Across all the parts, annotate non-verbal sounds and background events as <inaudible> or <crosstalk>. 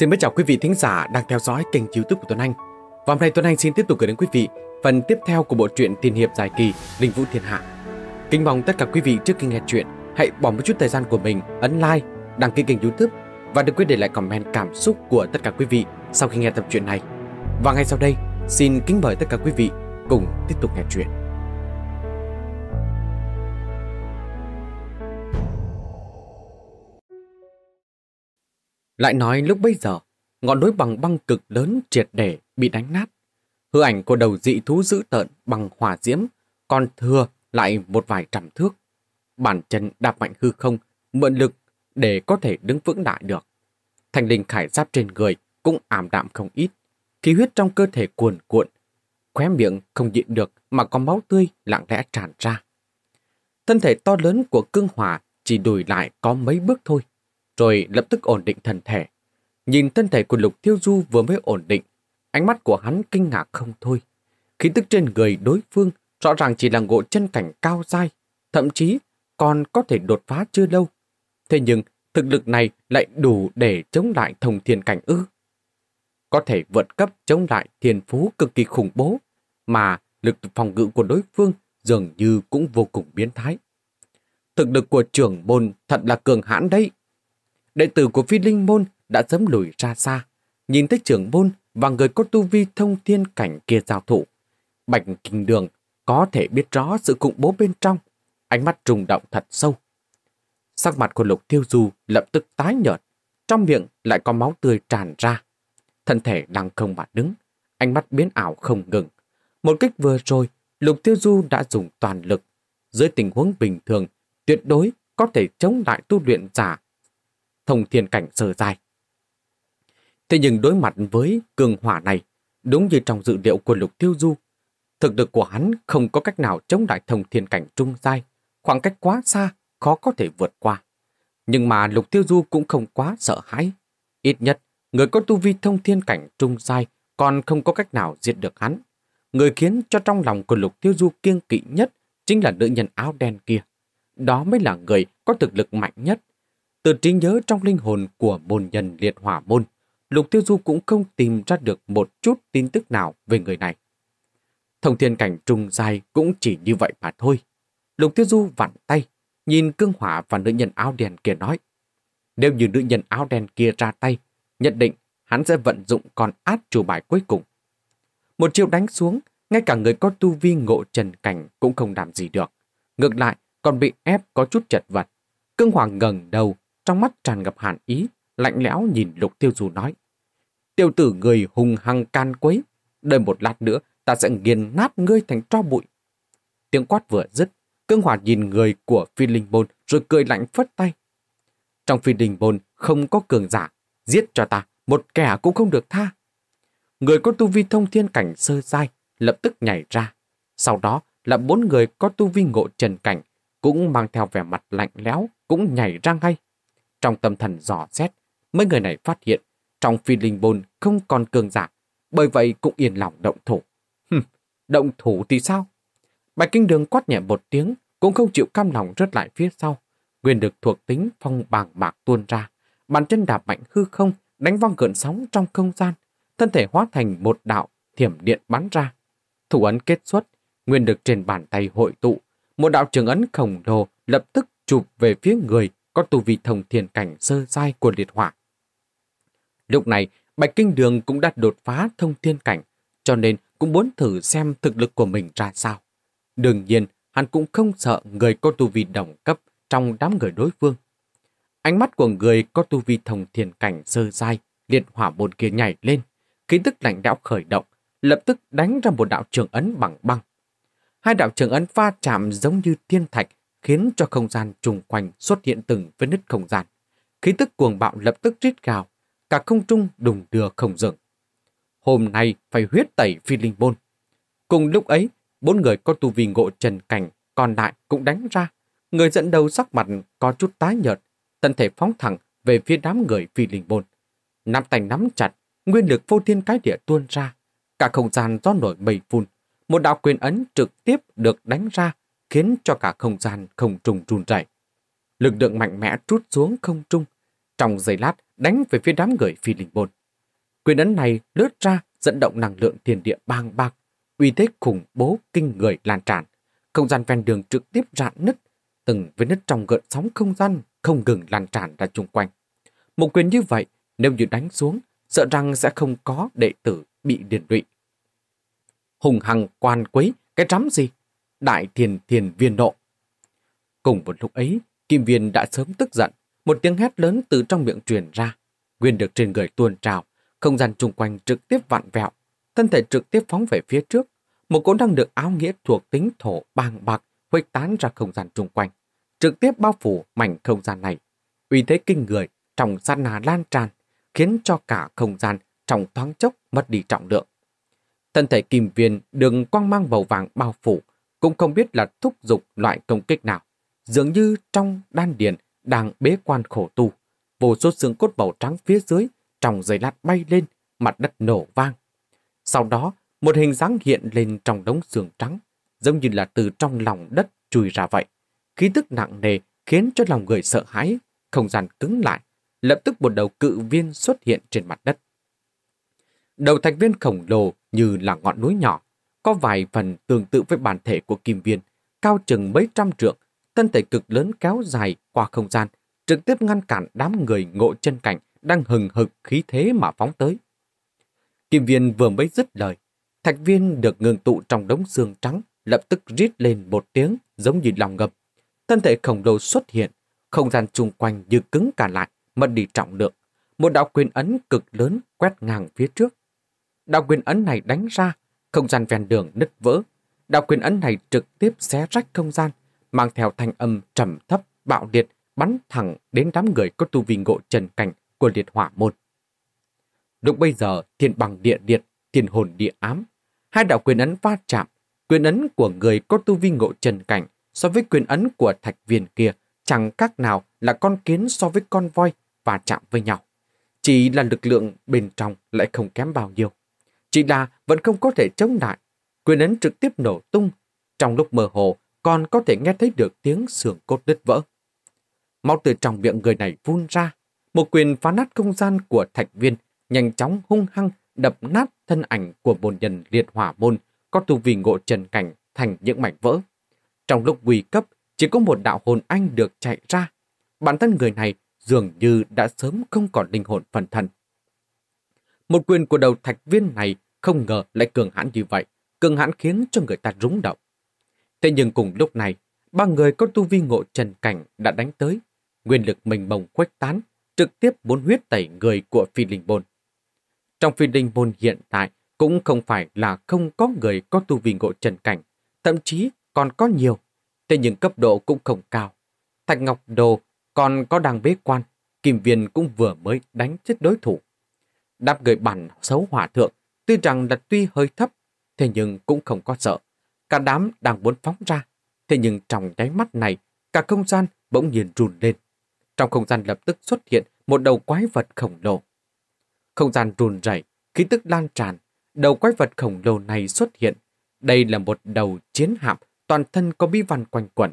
Xin mến chào quý vị thính giả đang theo dõi kênh youtube của Tuấn Anh. Và hôm nay Tuấn Anh xin tiếp tục gửi đến quý vị phần tiếp theo của bộ truyện tiên hiệp dài kỳ Linh Vũ Thiên Hạ. Kính mong tất cả quý vị trước khi nghe chuyện hãy bỏ một chút thời gian của mình ấn like, đăng ký kênh youtube và đừng quên để lại comment cảm xúc của tất cả quý vị sau khi nghe tập truyện này. Và ngay sau đây, xin kính mời tất cả quý vị cùng tiếp tục nghe chuyện. Lại nói lúc bây giờ, ngọn núi bằng băng cực lớn triệt để bị đánh nát. Hư ảnh của đầu dị thú dữ tợn bằng hỏa diễm, còn thừa lại một vài trăm thước. Bản chân đạp mạnh hư không, mượn lực để có thể đứng vững lại được. Thành linh khải giáp trên người cũng ảm đạm không ít. Khí huyết trong cơ thể cuồn cuộn, khóe miệng không nhịn được mà có máu tươi lặng lẽ tràn ra. Thân thể to lớn của cương hỏa chỉ đùi lại có mấy bước thôi, rồi lập tức ổn định thân thể. Nhìn thân thể của Lục Thiêu Du vừa mới ổn định, ánh mắt của hắn kinh ngạc không thôi. Khí tức trên người đối phương rõ ràng chỉ là ngộ chân cảnh cao dai, thậm chí còn có thể đột phá chưa lâu. Thế nhưng, thực lực này lại đủ để chống lại thông thiên cảnh ư. Có thể vượt cấp chống lại thiên phú cực kỳ khủng bố, mà lực phòng ngự của đối phương dường như cũng vô cùng biến thái. Thực lực của trưởng môn thật là cường hãn đấy đệ tử của phi linh môn đã sớm lùi ra xa, nhìn thấy trưởng môn và người có tu vi thông thiên cảnh kia giao thủ. Bạch kinh đường có thể biết rõ sự cụng bố bên trong, ánh mắt rung động thật sâu. Sắc mặt của lục tiêu du lập tức tái nhợt, trong miệng lại có máu tươi tràn ra. Thân thể đang không mà đứng, ánh mắt biến ảo không ngừng. Một kích vừa rồi, lục tiêu du đã dùng toàn lực. Dưới tình huống bình thường, tuyệt đối có thể chống lại tu luyện giả thông thiên cảnh sơ dài. Thế nhưng đối mặt với cường hỏa này, đúng như trong dự liệu của Lục Tiêu Du, thực lực của hắn không có cách nào chống lại thông thiên cảnh trung dài, khoảng cách quá xa, khó có thể vượt qua. Nhưng mà Lục Tiêu Du cũng không quá sợ hãi. Ít nhất, người có tu vi thông thiên cảnh trung dài còn không có cách nào diệt được hắn. Người khiến cho trong lòng của Lục Tiêu Du kiêng kỵ nhất chính là nữ nhân áo đen kia. Đó mới là người có thực lực mạnh nhất từ trí nhớ trong linh hồn của môn nhân liệt hỏa môn, Lục Tiêu Du cũng không tìm ra được một chút tin tức nào về người này. Thông thiên cảnh trung dài cũng chỉ như vậy mà thôi. Lục Tiêu Du vặn tay, nhìn cương hỏa và nữ nhân áo đen kia nói. Nếu như nữ nhân áo đen kia ra tay, nhận định hắn sẽ vận dụng con át chủ bài cuối cùng. Một chiêu đánh xuống, ngay cả người có tu vi ngộ trần cảnh cũng không làm gì được. Ngược lại, còn bị ép có chút chật vật. Cương hỏa ngẩng đầu, trong mắt tràn ngập hàn ý, lạnh lẽo nhìn Lục Tiêu Du nói. Tiêu tử người hùng hăng can quấy, đợi một lát nữa ta sẽ nghiền nát ngươi thành tro bụi. Tiếng quát vừa dứt, Cương Hòa nhìn người của Phi Linh Bồn rồi cười lạnh phất tay. Trong Phi Linh Bồn không có cường giả, giết cho ta, một kẻ cũng không được tha. Người có tu vi thông thiên cảnh sơ dai lập tức nhảy ra. Sau đó là bốn người có tu vi ngộ trần cảnh cũng mang theo vẻ mặt lạnh lẽo cũng nhảy ra ngay. Trong tâm thần dò xét, mấy người này phát hiện trong phi linh bồn không còn cường giả, bởi vậy cũng yên lòng động thủ. Hừm, động thủ thì sao? Bạch Kinh Đường quát nhẹ một tiếng, cũng không chịu cam lòng rớt lại phía sau. Nguyên được thuộc tính phong bàng bạc tuôn ra, bàn chân đạp mạnh hư không, đánh văng gợn sóng trong không gian, thân thể hóa thành một đạo thiểm điện bắn ra. Thủ ấn kết xuất, nguyên được trên bàn tay hội tụ, một đạo trường ấn khổng lồ lập tức chụp về phía người có tu vị thông thiền cảnh sơ sai của liệt hỏa. Lúc này, Bạch Kinh Đường cũng đã đột phá thông thiên cảnh, cho nên cũng muốn thử xem thực lực của mình ra sao. Đương nhiên, hắn cũng không sợ người có tu vi đồng cấp trong đám người đối phương. Ánh mắt của người có tu vi thông thiền cảnh sơ dai, liệt hỏa môn kia nhảy lên, khí tức lạnh đạo khởi động, lập tức đánh ra một đạo trường ấn bằng băng. Hai đạo trường ấn pha chạm giống như thiên thạch, khiến cho không gian trùng quanh xuất hiện từng vết nứt không gian. Khí tức cuồng bạo lập tức rít gào, cả không trung đùng đưa không dừng. Hôm nay phải huyết tẩy phi linh môn. Cùng lúc ấy, bốn người có tu vi ngộ trần cảnh còn lại cũng đánh ra. Người dẫn đầu sắc mặt có chút tái nhợt, thân thể phóng thẳng về phía đám người phi linh môn. Nắm tay nắm chặt, nguyên lực vô thiên cái địa tuôn ra. Cả không gian do nổi mây phun, một đạo quyền ấn trực tiếp được đánh ra khiến cho cả không gian không trùng trùn chảy. Lực lượng mạnh mẽ trút xuống không trung, trong giây lát đánh về phía đám người phi linh bồn. Quyền ấn này lướt ra dẫn động năng lượng thiên địa bang bạc, uy thế khủng bố kinh người lan tràn. Không gian ven đường trực tiếp rạn nứt, từng vết nứt trong gợn sóng không gian không ngừng lan tràn ra chung quanh. Một quyền như vậy, nếu như đánh xuống, sợ rằng sẽ không có đệ tử bị điền lụy. Hùng hằng quan quấy, cái rắm gì đại thiền thiền viên nộ. Cùng một lúc ấy, Kim Viên đã sớm tức giận, một tiếng hét lớn từ trong miệng truyền ra. Nguyên được trên người tuôn trào, không gian chung quanh trực tiếp vặn vẹo, thân thể trực tiếp phóng về phía trước. Một cỗ năng được áo nghĩa thuộc tính thổ bàng bạc khuếch tán ra không gian chung quanh, trực tiếp bao phủ mảnh không gian này. Uy thế kinh người, trong sát nà lan tràn, khiến cho cả không gian trong thoáng chốc mất đi trọng lượng. Thân thể kim viên đường quang mang màu vàng bao phủ, cũng không biết là thúc giục loại công kích nào. Dường như trong đan điền đang bế quan khổ tu, vô số xương cốt màu trắng phía dưới trong giây lát bay lên, mặt đất nổ vang. Sau đó, một hình dáng hiện lên trong đống xương trắng, giống như là từ trong lòng đất chui ra vậy. Khí tức nặng nề khiến cho lòng người sợ hãi, không gian cứng lại, lập tức một đầu cự viên xuất hiện trên mặt đất. Đầu thành viên khổng lồ như là ngọn núi nhỏ, có vài phần tương tự với bản thể của kim viên, cao chừng mấy trăm trượng, thân thể cực lớn kéo dài qua không gian, trực tiếp ngăn cản đám người ngộ chân cảnh đang hừng hực khí thế mà phóng tới. Kim viên vừa mới dứt lời, thạch viên được ngừng tụ trong đống xương trắng, lập tức rít lên một tiếng giống như lòng ngập. Thân thể khổng lồ xuất hiện, không gian chung quanh như cứng cả lại, mất đi trọng lượng. Một đạo quyền ấn cực lớn quét ngang phía trước. Đạo quyền ấn này đánh ra không gian ven đường nứt vỡ, đạo quyền ấn này trực tiếp xé rách không gian, mang theo thanh âm trầm thấp, bạo liệt, bắn thẳng đến đám người có tu vi ngộ trần cảnh của liệt hỏa môn. Lúc bây giờ, thiên bằng địa liệt, thiên hồn địa ám, hai đạo quyền ấn va chạm, quyền ấn của người có tu vi ngộ trần cảnh so với quyền ấn của thạch viên kia chẳng khác nào là con kiến so với con voi và chạm với nhau. Chỉ là lực lượng bên trong lại không kém bao nhiêu. Chỉ là vẫn không có thể chống lại. Quyền ấn trực tiếp nổ tung. Trong lúc mơ hồ, còn có thể nghe thấy được tiếng xương cốt đứt vỡ. Máu từ trong miệng người này phun ra. Một quyền phá nát không gian của thạch viên, nhanh chóng hung hăng đập nát thân ảnh của môn nhân liệt hỏa môn, có tu vi ngộ trần cảnh thành những mảnh vỡ. Trong lúc nguy cấp, chỉ có một đạo hồn anh được chạy ra. Bản thân người này dường như đã sớm không còn linh hồn phần thần. Một quyền của đầu thạch viên này không ngờ lại cường hãn như vậy, cường hãn khiến cho người ta rúng động. Thế nhưng cùng lúc này, ba người có tu vi ngộ trần cảnh đã đánh tới. Nguyên lực mình bồng khuếch tán, trực tiếp bốn huyết tẩy người của phi linh môn. Trong phi linh môn hiện tại cũng không phải là không có người có tu vi ngộ trần cảnh, thậm chí còn có nhiều, thế nhưng cấp độ cũng không cao. Thạch Ngọc Đồ còn có đang bế quan, Kim Viên cũng vừa mới đánh chết đối thủ đáp người bản xấu hòa thượng, tuy rằng là tuy hơi thấp, thế nhưng cũng không có sợ. Cả đám đang muốn phóng ra, thế nhưng trong nháy mắt này, cả không gian bỗng nhiên run lên. Trong không gian lập tức xuất hiện một đầu quái vật khổng lồ. Không gian run rẩy, khí tức lan tràn, đầu quái vật khổng lồ này xuất hiện. Đây là một đầu chiến hạm, toàn thân có bi văn quanh quẩn.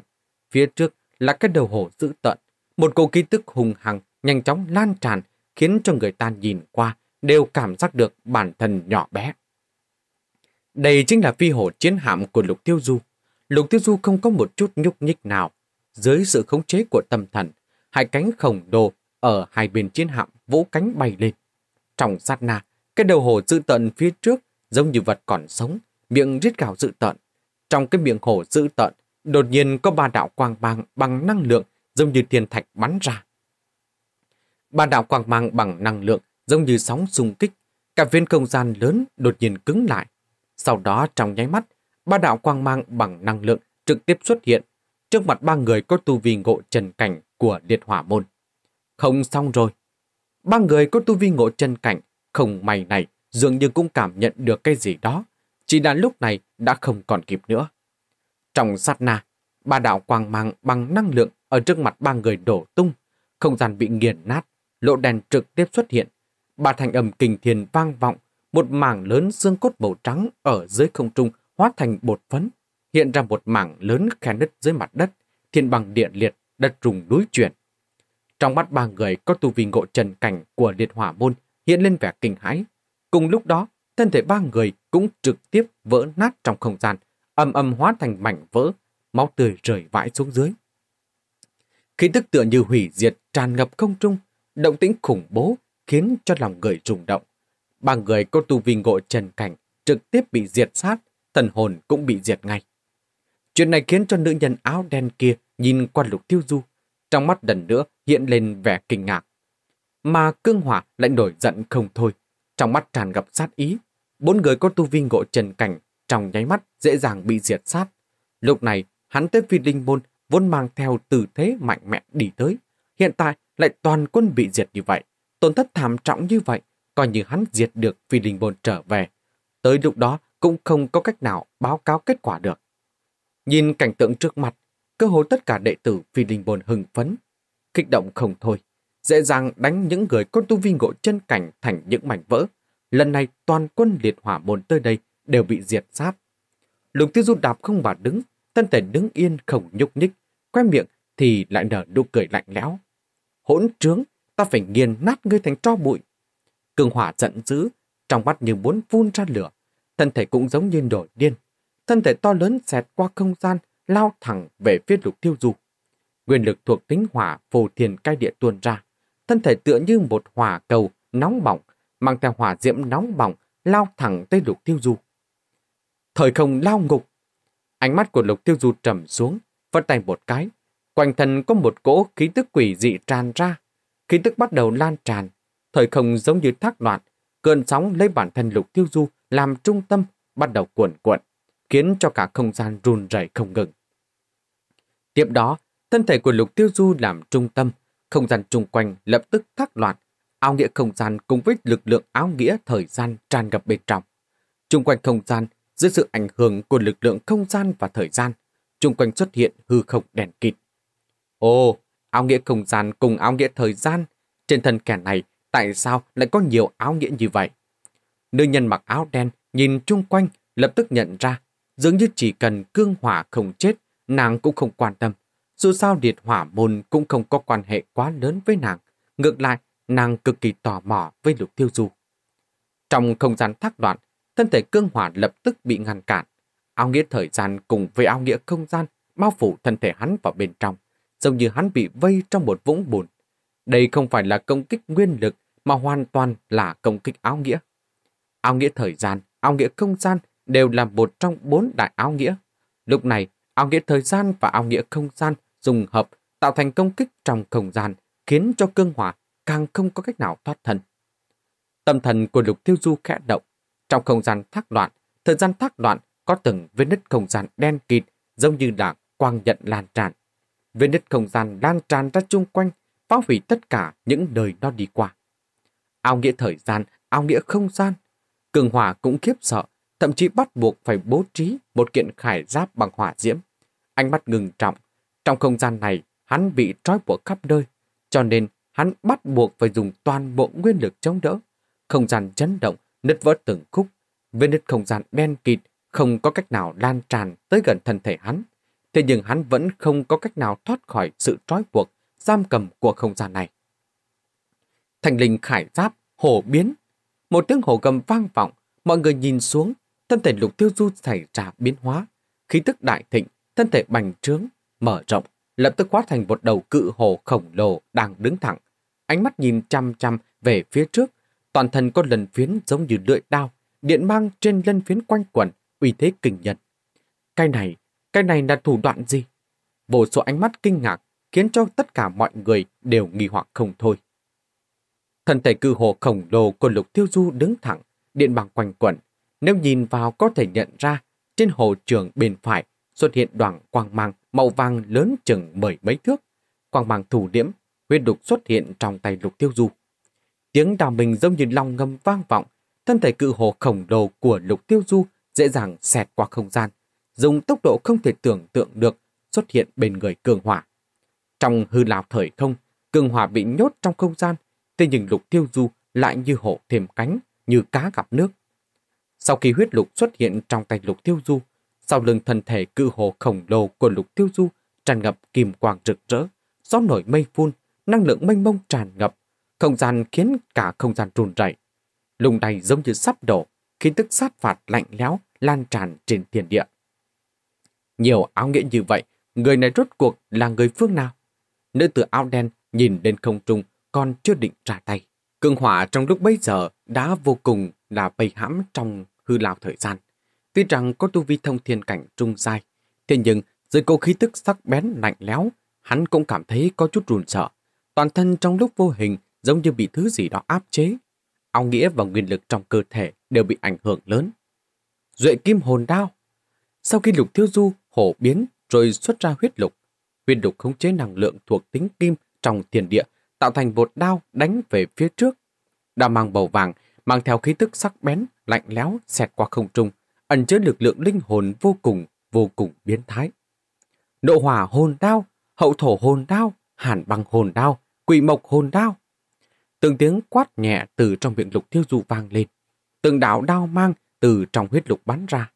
Phía trước là cái đầu hổ dữ tợn. Một cỗ ký tức hùng hằng nhanh chóng lan tràn, khiến cho người ta nhìn qua đều cảm giác được bản thân nhỏ bé. Đây chính là phi hổ chiến hạm của Lục Tiêu Du. Lục Tiêu Du không có một chút nhúc nhích nào. Dưới sự khống chế của tâm thần, hai cánh khổng lồ ở hai bên chiến hạm vỗ cánh bay lên. Trong sát na, cái đầu hổ dữ tợn phía trước giống như vật còn sống, miệng rít gào dữ tợn. Trong cái miệng hổ dữ tợn, đột nhiên có ba đạo quang mang bằng năng lượng giống như thiên thạch bắn ra. Ba đạo quang mang bằng năng lượng giống như sóng xung kích, cả viên không gian lớn đột nhiên cứng lại. Sau đó trong nháy mắt, ba đạo quang mang bằng năng lượng trực tiếp xuất hiện trước mặt ba người có tu vi ngộ trần cảnh của liệt hỏa môn. Không xong rồi. Ba người có tu vi ngộ trần cảnh không may này dường như cũng cảm nhận được cái gì đó, chỉ là lúc này đã không còn kịp nữa. Trong sát na, ba đạo quang mang bằng năng lượng ở trước mặt ba người đổ tung, không gian bị nghiền nát, lỗ đèn trực tiếp xuất hiện, Ba thành âm kinh thiên vang vọng, một mảng lớn xương cốt màu trắng ở dưới không trung hóa thành bột phấn, hiện ra một mảng lớn khe nứt dưới mặt đất, thiên bằng điện liệt, đất rùng núi chuyển. Trong mắt ba người có tu vi ngộ trần cảnh của liệt hỏa môn hiện lên vẻ kinh hãi. Cùng lúc đó, thân thể ba người cũng trực tiếp vỡ nát trong không gian, âm âm hóa thành mảnh vỡ, máu tươi rời vãi xuống dưới. Khí tức tựa như hủy diệt tràn ngập không trung, động tĩnh khủng bố khiến cho lòng người rung động. Ba người có tu vi ngộ trần cảnh trực tiếp bị diệt sát, thần hồn cũng bị diệt ngay. Chuyện này khiến cho nữ nhân áo đen kia nhìn qua lục tiêu du, trong mắt lần nữa hiện lên vẻ kinh ngạc. Mà cương hỏa lại nổi giận không thôi, trong mắt tràn ngập sát ý. Bốn người có tu vi ngộ trần cảnh trong nháy mắt dễ dàng bị diệt sát. Lúc này, hắn tới phi linh môn vốn mang theo tư thế mạnh mẽ đi tới. Hiện tại lại toàn quân bị diệt như vậy, tổn thất thảm trọng như vậy, coi như hắn diệt được phi linh bồn trở về. Tới lúc đó cũng không có cách nào báo cáo kết quả được. Nhìn cảnh tượng trước mặt, cơ hồ tất cả đệ tử phi linh bồn hưng phấn, kích động không thôi, dễ dàng đánh những người con tu vi ngộ chân cảnh thành những mảnh vỡ. Lần này toàn quân liệt hỏa môn tới đây đều bị diệt sát. Lục tiêu du đạp không bà đứng, thân thể đứng yên không nhúc nhích, quay miệng thì lại nở nụ cười lạnh lẽo. Hỗn trướng, ta phải nghiền nát ngươi thành tro bụi. Cường hỏa giận dữ, trong mắt như muốn phun ra lửa, thân thể cũng giống như nổi điên. Thân thể to lớn xẹt qua không gian, lao thẳng về phía lục tiêu du. Nguyên lực thuộc tính hỏa phù thiền cai địa tuôn ra, thân thể tựa như một hỏa cầu nóng bỏng, mang theo hỏa diễm nóng bỏng, lao thẳng tới lục tiêu du. Thời không lao ngục, ánh mắt của lục tiêu du trầm xuống, vất tay một cái, quanh thân có một cỗ khí tức quỷ dị tràn ra, Khí tức bắt đầu lan tràn, thời không giống như thác loạn, cơn sóng lấy bản thân lục tiêu du làm trung tâm bắt đầu cuộn cuộn, khiến cho cả không gian run rẩy không ngừng. Tiếp đó, thân thể của lục tiêu du làm trung tâm, không gian chung quanh lập tức thác loạn, áo nghĩa không gian cùng với lực lượng áo nghĩa thời gian tràn ngập bên trong. Trung quanh không gian, dưới sự ảnh hưởng của lực lượng không gian và thời gian, chung quanh xuất hiện hư không đèn kịt. Ồ, áo nghĩa không gian cùng áo nghĩa thời gian. Trên thân kẻ này, tại sao lại có nhiều áo nghĩa như vậy? Nữ nhân mặc áo đen nhìn chung quanh, lập tức nhận ra, dường như chỉ cần cương hỏa không chết, nàng cũng không quan tâm. Dù sao điệt hỏa môn cũng không có quan hệ quá lớn với nàng. Ngược lại, nàng cực kỳ tò mò với lục tiêu du. Trong không gian thác đoạn thân thể cương hỏa lập tức bị ngăn cản. Áo nghĩa thời gian cùng với áo nghĩa không gian bao phủ thân thể hắn vào bên trong giống như hắn bị vây trong một vũng bùn. Đây không phải là công kích nguyên lực, mà hoàn toàn là công kích áo nghĩa. Áo nghĩa thời gian, áo nghĩa không gian đều là một trong bốn đại áo nghĩa. Lúc này, áo nghĩa thời gian và áo nghĩa không gian dùng hợp tạo thành công kích trong không gian, khiến cho cương hỏa càng không có cách nào thoát thân. Tâm thần của lục tiêu du khẽ động. Trong không gian thác loạn, thời gian thác loạn có từng vết nứt không gian đen kịt giống như là quang nhận lan tràn. Vết nứt không gian lan tràn ra chung quanh, phá hủy tất cả những nơi nó đi qua. Ao nghĩa thời gian, ao nghĩa không gian. Cường hỏa cũng khiếp sợ, thậm chí bắt buộc phải bố trí một kiện khải giáp bằng hỏa diễm. Ánh mắt ngừng trọng. Trong không gian này, hắn bị trói buộc khắp nơi, cho nên hắn bắt buộc phải dùng toàn bộ nguyên lực chống đỡ. Không gian chấn động, nứt vỡ từng khúc. Vết nứt không gian đen kịt, không có cách nào lan tràn tới gần thân thể hắn thế nhưng hắn vẫn không có cách nào thoát khỏi sự trói buộc, giam cầm của không gian này. Thành linh khải giáp, hổ biến. Một tiếng hổ gầm vang vọng, mọi người nhìn xuống, thân thể lục tiêu du xảy ra biến hóa. Khí tức đại thịnh, thân thể bành trướng, mở rộng, lập tức hóa thành một đầu cự hồ khổng lồ đang đứng thẳng. Ánh mắt nhìn chăm chăm về phía trước, toàn thân có lần phiến giống như lưỡi đao, điện mang trên lân phiến quanh quẩn, uy thế kinh nhân. Cái này cái này là thủ đoạn gì? Vô số ánh mắt kinh ngạc khiến cho tất cả mọi người đều nghi hoặc không thôi. Thân thể cư hồ khổng lồ của lục tiêu du đứng thẳng, điện bằng quanh quẩn. Nếu nhìn vào có thể nhận ra, trên hồ trường bên phải xuất hiện đoàn quang mang màu vàng lớn chừng mười mấy thước. Quang mang thủ điểm, huyết đục xuất hiện trong tay lục tiêu du. Tiếng đào mình giống như long ngâm vang vọng, thân thể cự hồ khổng lồ của lục tiêu du dễ dàng xẹt qua không gian, dùng tốc độ không thể tưởng tượng được xuất hiện bên người cường hỏa. Trong hư lào thời không, cường hỏa bị nhốt trong không gian, thế nhưng lục tiêu du lại như hổ thêm cánh, như cá gặp nước. Sau khi huyết lục xuất hiện trong tay lục tiêu du, sau lưng thân thể cự hồ khổng lồ của lục tiêu du tràn ngập kim quang rực rỡ, gió nổi mây phun, năng lượng mênh mông tràn ngập, không gian khiến cả không gian run rẩy. Lùng này giống như sắp đổ, khiến tức sát phạt lạnh lẽo lan tràn trên thiên địa. Nhiều áo nghĩa như vậy, người này rốt cuộc là người phương nào? Nữ tử áo đen nhìn lên không trung còn chưa định trả tay. Cương hỏa trong lúc bấy giờ đã vô cùng là bầy hãm trong hư lao thời gian. Tuy rằng có tu vi thông thiên cảnh trung dài thế nhưng dưới cô khí tức sắc bén lạnh lẽo, hắn cũng cảm thấy có chút run sợ. Toàn thân trong lúc vô hình giống như bị thứ gì đó áp chế. Ao nghĩa và nguyên lực trong cơ thể đều bị ảnh hưởng lớn. Duệ kim hồn đao. Sau khi lục thiêu du hổ biến rồi xuất ra huyết lục. Huyết lục khống chế năng lượng thuộc tính kim trong thiền địa, tạo thành một đao đánh về phía trước. Đao mang bầu vàng, mang theo khí tức sắc bén, lạnh lẽo xẹt qua không trung, ẩn chứa lực lượng linh hồn vô cùng, vô cùng biến thái. Nộ hỏa hồn đao, hậu thổ hồn đao, hàn băng hồn đao, quỷ mộc hồn đao. Từng tiếng quát nhẹ từ trong miệng lục tiêu du vang lên. Từng đạo đao mang từ trong huyết lục bắn ra,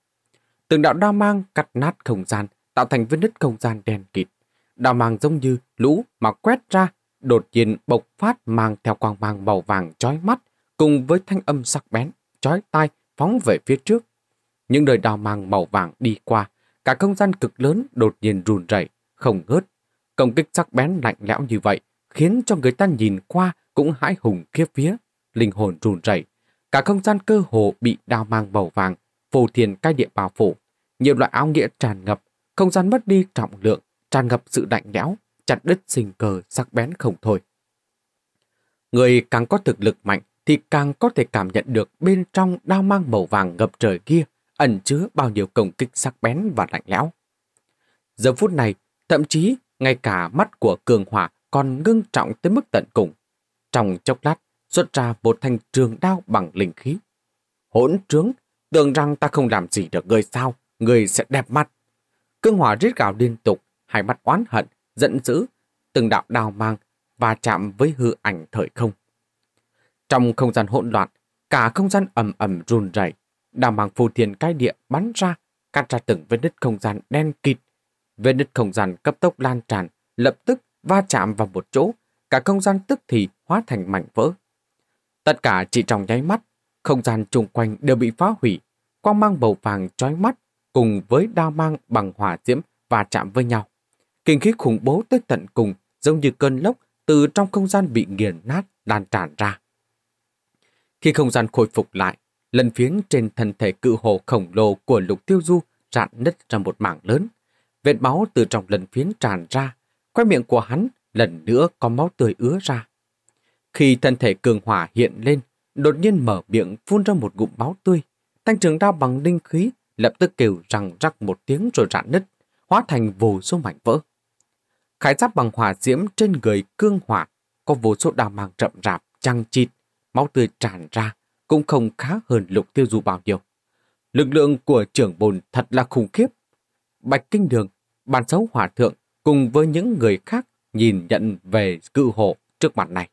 Từng đạo đao mang cắt nát không gian, tạo thành vết nứt không gian đen kịt. Đao mang giống như lũ mà quét ra, đột nhiên bộc phát mang theo quang mang màu vàng chói mắt, cùng với thanh âm sắc bén, chói tai phóng về phía trước. Những đời đao mang màu vàng đi qua, cả không gian cực lớn đột nhiên run rẩy, không ngớt. Công kích sắc bén lạnh lẽo như vậy khiến cho người ta nhìn qua cũng hãi hùng khiếp vía, linh hồn run rẩy. Cả không gian cơ hồ bị đao mang màu vàng, phù thiền cai địa bào phủ nhiều loại áo nghĩa tràn ngập, không gian mất đi trọng lượng, tràn ngập sự lạnh lẽo, chặt đứt sinh cờ sắc bén không thôi. Người càng có thực lực mạnh thì càng có thể cảm nhận được bên trong đao mang màu vàng ngập trời kia ẩn chứa bao nhiêu công kích sắc bén và lạnh lẽo. Giờ phút này, thậm chí ngay cả mắt của cường hỏa còn ngưng trọng tới mức tận cùng. Trong chốc lát, xuất ra một thanh trường đao bằng linh khí. Hỗn trướng, tưởng rằng ta không làm gì được ngươi sao? người sẽ đẹp mặt. Cương hỏa rít gào liên tục, hai mắt oán hận, giận dữ, từng đạo đào mang và chạm với hư ảnh thời không. Trong không gian hỗn loạn, cả không gian ầm ầm run rẩy, đào mang phù thiền cai địa bắn ra, cắt ra từng vết nứt không gian đen kịt. Vết nứt không gian cấp tốc lan tràn, lập tức va chạm vào một chỗ, cả không gian tức thì hóa thành mảnh vỡ. Tất cả chỉ trong nháy mắt, không gian chung quanh đều bị phá hủy, quang mang bầu vàng trói mắt cùng với đao mang bằng hỏa diễm và chạm với nhau. Kinh khí khủng bố tới tận cùng giống như cơn lốc từ trong không gian bị nghiền nát lan tràn ra. Khi không gian khôi phục lại, lần phiến trên thân thể cự hồ khổng lồ của lục tiêu du rạn nứt ra một mảng lớn. Vết máu từ trong lần phiến tràn ra, quay miệng của hắn lần nữa có máu tươi ứa ra. Khi thân thể cường hỏa hiện lên, đột nhiên mở miệng phun ra một ngụm máu tươi. Thanh trường đao bằng linh khí lập tức kêu rằng rắc một tiếng rồi rạn nứt, hóa thành vô số mảnh vỡ. Khải giáp bằng hỏa diễm trên người cương hỏa có vô số đào mang rậm rạp, chăng chịt, máu tươi tràn ra, cũng không khá hơn lục tiêu du bao nhiêu. Lực lượng của trưởng bồn thật là khủng khiếp. Bạch Kinh Đường, bàn xấu hỏa thượng cùng với những người khác nhìn nhận về cự hộ trước mặt này.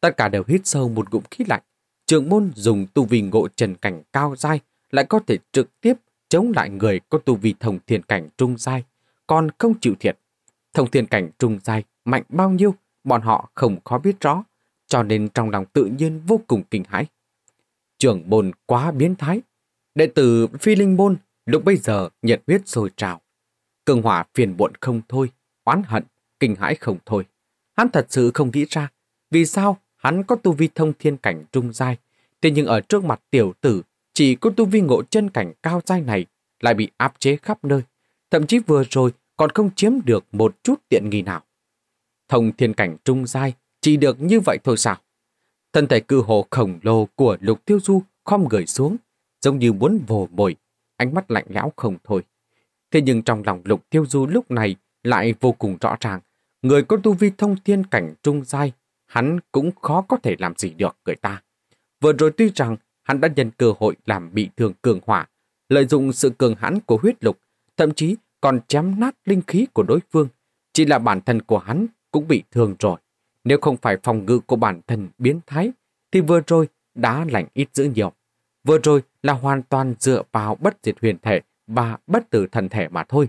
Tất cả đều hít sâu một ngụm khí lạnh. Trưởng môn dùng tu vi ngộ trần cảnh cao dai lại có thể trực tiếp chống lại người có tu vi thông thiên cảnh trung giai, còn không chịu thiệt. Thông thiên cảnh trung giai mạnh bao nhiêu, bọn họ không khó biết rõ, cho nên trong lòng tự nhiên vô cùng kinh hãi. Trưởng môn quá biến thái, đệ tử phi linh môn lúc bây giờ nhiệt huyết sôi trào. Cường hỏa phiền muộn không thôi, oán hận, kinh hãi không thôi. Hắn thật sự không nghĩ ra, vì sao hắn có tu vi thông thiên cảnh trung giai, thế nhưng ở trước mặt tiểu tử chỉ có tu vi ngộ chân cảnh cao dai này lại bị áp chế khắp nơi, thậm chí vừa rồi còn không chiếm được một chút tiện nghi nào. Thông thiên cảnh trung dai chỉ được như vậy thôi sao? Thân thể cự hồ khổng lồ của lục tiêu du khom gửi xuống, giống như muốn vồ mồi, ánh mắt lạnh lẽo không thôi. Thế nhưng trong lòng lục tiêu du lúc này lại vô cùng rõ ràng, người có tu vi thông thiên cảnh trung dai, hắn cũng khó có thể làm gì được người ta. Vừa rồi tuy rằng hắn đã nhân cơ hội làm bị thương cường hỏa, lợi dụng sự cường hãn của huyết lục, thậm chí còn chém nát linh khí của đối phương. Chỉ là bản thân của hắn cũng bị thương rồi. Nếu không phải phòng ngự của bản thân biến thái, thì vừa rồi đã lành ít dữ nhiều. Vừa rồi là hoàn toàn dựa vào bất diệt huyền thể và bất tử thần thể mà thôi.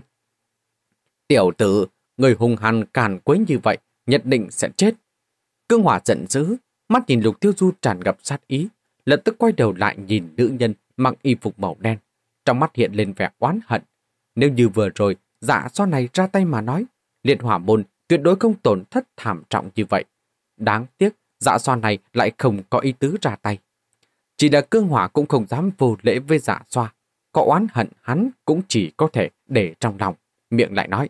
Tiểu tử, người hùng hằn càn quấy như vậy, nhất định sẽ chết. Cương Hỏa giận dữ, mắt nhìn Lục Tiêu Du tràn ngập sát ý, lập tức quay đầu lại nhìn nữ nhân mặc y phục màu đen, trong mắt hiện lên vẻ oán hận. Nếu như vừa rồi, dạ so này ra tay mà nói, liệt hỏa môn tuyệt đối không tổn thất thảm trọng như vậy. Đáng tiếc, dạ xoa này lại không có ý tứ ra tay. Chỉ là cương hỏa cũng không dám vô lễ với dạ xoa. Có oán hận hắn cũng chỉ có thể để trong lòng. Miệng lại nói,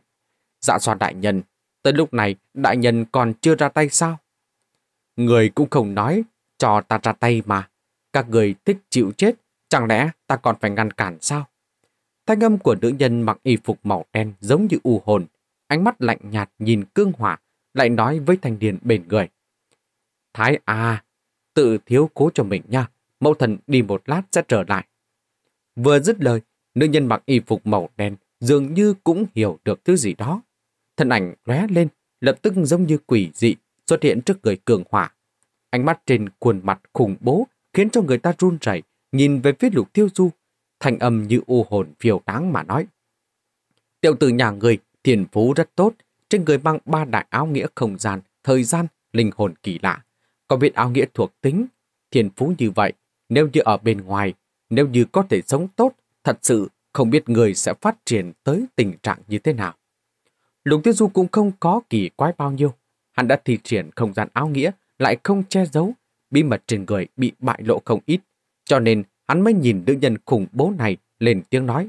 dạ xoa đại nhân, tới lúc này đại nhân còn chưa ra tay sao? Người cũng không nói, cho ta ra tay mà. Các người thích chịu chết, chẳng lẽ ta còn phải ngăn cản sao? Thanh âm của nữ nhân mặc y phục màu đen giống như u hồn, ánh mắt lạnh nhạt nhìn cương hỏa, lại nói với thanh niên bên người. Thái à, tự thiếu cố cho mình nha, mẫu thần đi một lát sẽ trở lại. Vừa dứt lời, nữ nhân mặc y phục màu đen dường như cũng hiểu được thứ gì đó. Thân ảnh lóe lên, lập tức giống như quỷ dị xuất hiện trước người cường hỏa. Ánh mắt trên khuôn mặt khủng bố khiến cho người ta run rẩy nhìn về phía lục tiêu du, thành âm như u hồn phiêu táng mà nói. Tiểu tử nhà người, thiền phú rất tốt, trên người mang ba đại áo nghĩa không gian, thời gian, linh hồn kỳ lạ. Có biết áo nghĩa thuộc tính, thiền phú như vậy, nếu như ở bên ngoài, nếu như có thể sống tốt, thật sự không biết người sẽ phát triển tới tình trạng như thế nào. Lục Tiêu Du cũng không có kỳ quái bao nhiêu. Hắn đã thi triển không gian áo nghĩa, lại không che giấu, bí mật trên người bị bại lộ không ít, cho nên hắn mới nhìn nữ nhân khủng bố này lên tiếng nói.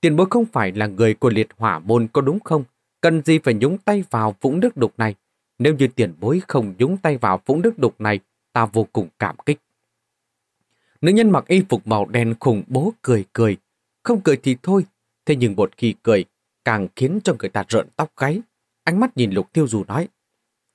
Tiền bối không phải là người của liệt hỏa môn có đúng không? Cần gì phải nhúng tay vào vũng nước đục này? Nếu như tiền bối không nhúng tay vào vũng nước đục này, ta vô cùng cảm kích. Nữ nhân mặc y phục màu đen khủng bố cười cười. Không cười thì thôi, thế nhưng một khi cười, càng khiến cho người ta rợn tóc gáy. Ánh mắt nhìn lục tiêu dù nói,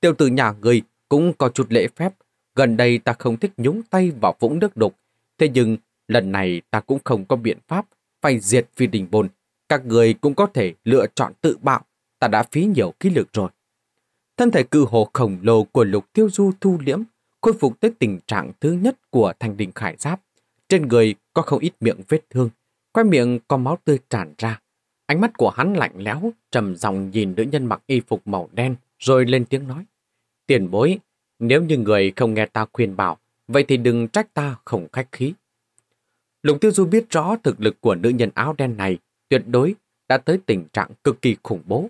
tiêu tử nhà người cũng có chút lễ phép, Gần đây ta không thích nhúng tay vào vũng nước đục, thế nhưng lần này ta cũng không có biện pháp phải diệt phi đình bồn. Các người cũng có thể lựa chọn tự bạo, ta đã phí nhiều khí lực rồi. Thân thể cự hồ khổng lồ của lục tiêu du thu liễm, khôi phục tới tình trạng thứ nhất của thành đình khải giáp. Trên người có không ít miệng vết thương, quay miệng có máu tươi tràn ra. Ánh mắt của hắn lạnh lẽo, trầm dòng nhìn nữ nhân mặc y phục màu đen, rồi lên tiếng nói. Tiền bối, nếu như người không nghe ta khuyên bảo, vậy thì đừng trách ta không khách khí. Lục Tiêu Du biết rõ thực lực của nữ nhân áo đen này tuyệt đối đã tới tình trạng cực kỳ khủng bố.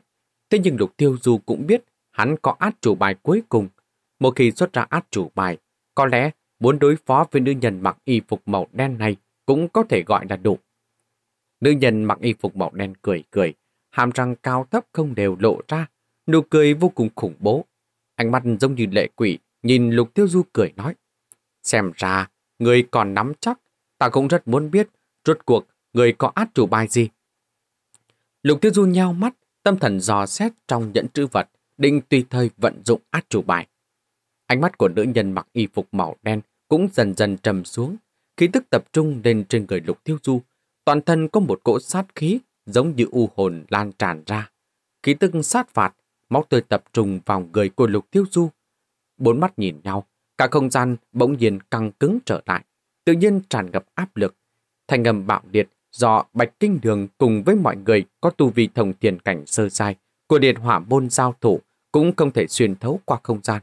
Thế nhưng Lục Tiêu Du cũng biết hắn có át chủ bài cuối cùng. Một khi xuất ra át chủ bài, có lẽ muốn đối phó với nữ nhân mặc y phục màu đen này cũng có thể gọi là đủ. Nữ nhân mặc y phục màu đen cười cười, hàm răng cao thấp không đều lộ ra, nụ cười vô cùng khủng bố, Ánh mắt giống như lệ quỷ, nhìn Lục Tiêu Du cười nói. Xem ra, người còn nắm chắc, ta cũng rất muốn biết, rốt cuộc, người có át chủ bài gì. Lục Tiêu Du nheo mắt, tâm thần dò xét trong nhẫn chữ vật, định tùy thời vận dụng át chủ bài. Ánh mắt của nữ nhân mặc y phục màu đen cũng dần dần trầm xuống, khí tức tập trung lên trên người Lục Tiêu Du. Toàn thân có một cỗ sát khí giống như u hồn lan tràn ra. Khí tức sát phạt máu tươi tập trung vào người của Lục Tiêu Du. Bốn mắt nhìn nhau, cả không gian bỗng nhiên căng cứng trở lại, tự nhiên tràn ngập áp lực. Thành ngầm bạo liệt do Bạch Kinh Đường cùng với mọi người có tu vi thông thiền cảnh sơ sai của điện hỏa môn giao thủ cũng không thể xuyên thấu qua không gian.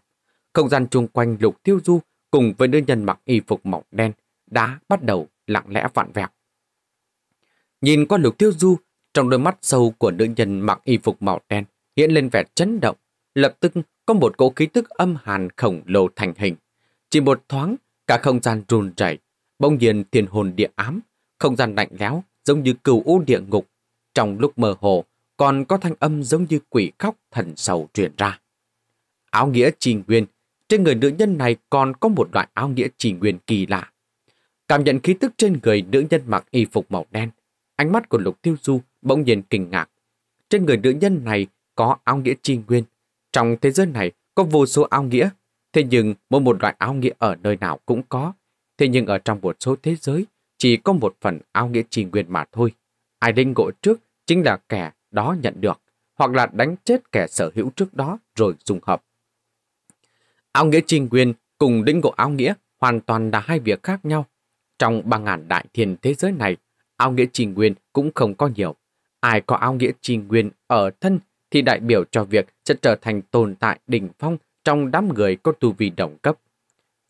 Không gian chung quanh Lục Tiêu Du cùng với nữ nhân mặc y phục mỏng đen đã bắt đầu lặng lẽ vặn vẹo. Nhìn qua Lục Tiêu Du, trong đôi mắt sâu của nữ nhân mặc y phục màu đen hiện lên vẻ chấn động, lập tức có một cỗ khí tức âm hàn khổng lồ thành hình. Chỉ một thoáng, cả không gian run rẩy, bỗng nhiên thiên hồn địa ám, không gian lạnh lẽo giống như cừu u địa ngục. Trong lúc mơ hồ, còn có thanh âm giống như quỷ khóc thần sầu truyền ra. Áo nghĩa trì nguyên, trên người nữ nhân này còn có một loại áo nghĩa trì nguyên kỳ lạ. Cảm nhận khí tức trên người nữ nhân mặc y phục màu đen, ánh mắt của Lục Tiêu Du bỗng nhiên kinh ngạc. Trên người nữ nhân này có áo nghĩa tri nguyên. Trong thế giới này có vô số áo nghĩa, thế nhưng mỗi một loại áo nghĩa ở nơi nào cũng có. Thế nhưng ở trong một số thế giới, chỉ có một phần áo nghĩa tri nguyên mà thôi. Ai đinh ngộ trước chính là kẻ đó nhận được, hoặc là đánh chết kẻ sở hữu trước đó rồi dùng hợp. Áo nghĩa tri nguyên cùng đinh ngộ áo nghĩa hoàn toàn là hai việc khác nhau. Trong ba ngàn đại thiên thế giới này, áo nghĩa trì nguyên cũng không có nhiều. Ai có áo nghĩa trì nguyên ở thân thì đại biểu cho việc sẽ trở thành tồn tại đỉnh phong trong đám người có tu vi đồng cấp.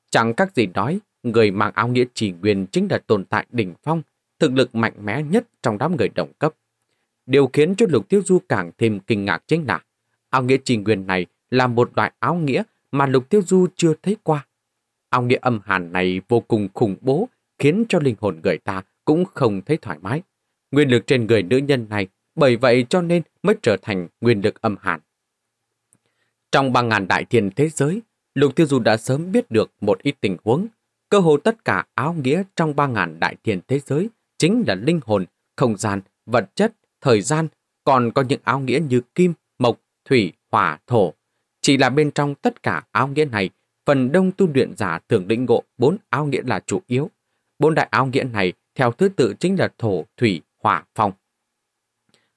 Chẳng các gì nói, người mang áo nghĩa chỉ nguyên chính là tồn tại đỉnh phong, thực lực mạnh mẽ nhất trong đám người đồng cấp. Điều khiến cho Lục Tiêu Du càng thêm kinh ngạc chính là áo nghĩa chỉ nguyên này là một loại áo nghĩa mà Lục Tiêu Du chưa thấy qua. Áo nghĩa âm hàn này vô cùng khủng bố, khiến cho linh hồn người ta cũng không thấy thoải mái. Nguyên lực trên người nữ nhân này bởi vậy cho nên mới trở thành nguyên lực âm hàn. Trong ba ngàn đại thiên thế giới, Lục Tiêu Du đã sớm biết được một ít tình huống. Cơ hồ tất cả áo nghĩa trong ba ngàn đại thiên thế giới chính là linh hồn, không gian, vật chất, thời gian, còn có những áo nghĩa như kim, mộc, thủy, hỏa, thổ. Chỉ là bên trong tất cả áo nghĩa này, phần đông tu luyện giả thường lĩnh ngộ bốn áo nghĩa là chủ yếu. Bốn đại áo nghĩa này theo thứ tự chính là thổ, thủy, hỏa, phong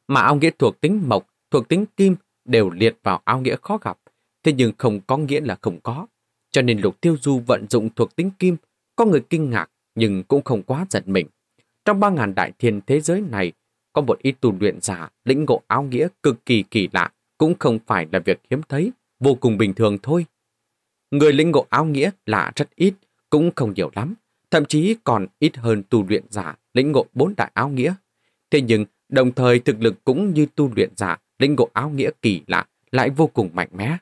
mà ao nghĩa thuộc tính mộc, thuộc tính kim đều liệt vào ao nghĩa khó gặp, thế nhưng không có nghĩa là không có. Cho nên Lục Tiêu Du vận dụng thuộc tính kim, có người kinh ngạc nhưng cũng không quá giận mình. Trong ba ngàn đại thiên thế giới này, có một ít tu luyện giả lĩnh ngộ áo nghĩa cực kỳ kỳ lạ, cũng không phải là việc hiếm thấy, vô cùng bình thường thôi. Người lĩnh ngộ áo nghĩa lạ rất ít, cũng không nhiều lắm, thậm chí còn ít hơn tu luyện giả lĩnh ngộ bốn đại áo nghĩa. Thế nhưng Đồng thời thực lực cũng như tu luyện giả, lĩnh ngộ áo nghĩa kỳ lạ, lại vô cùng mạnh mẽ.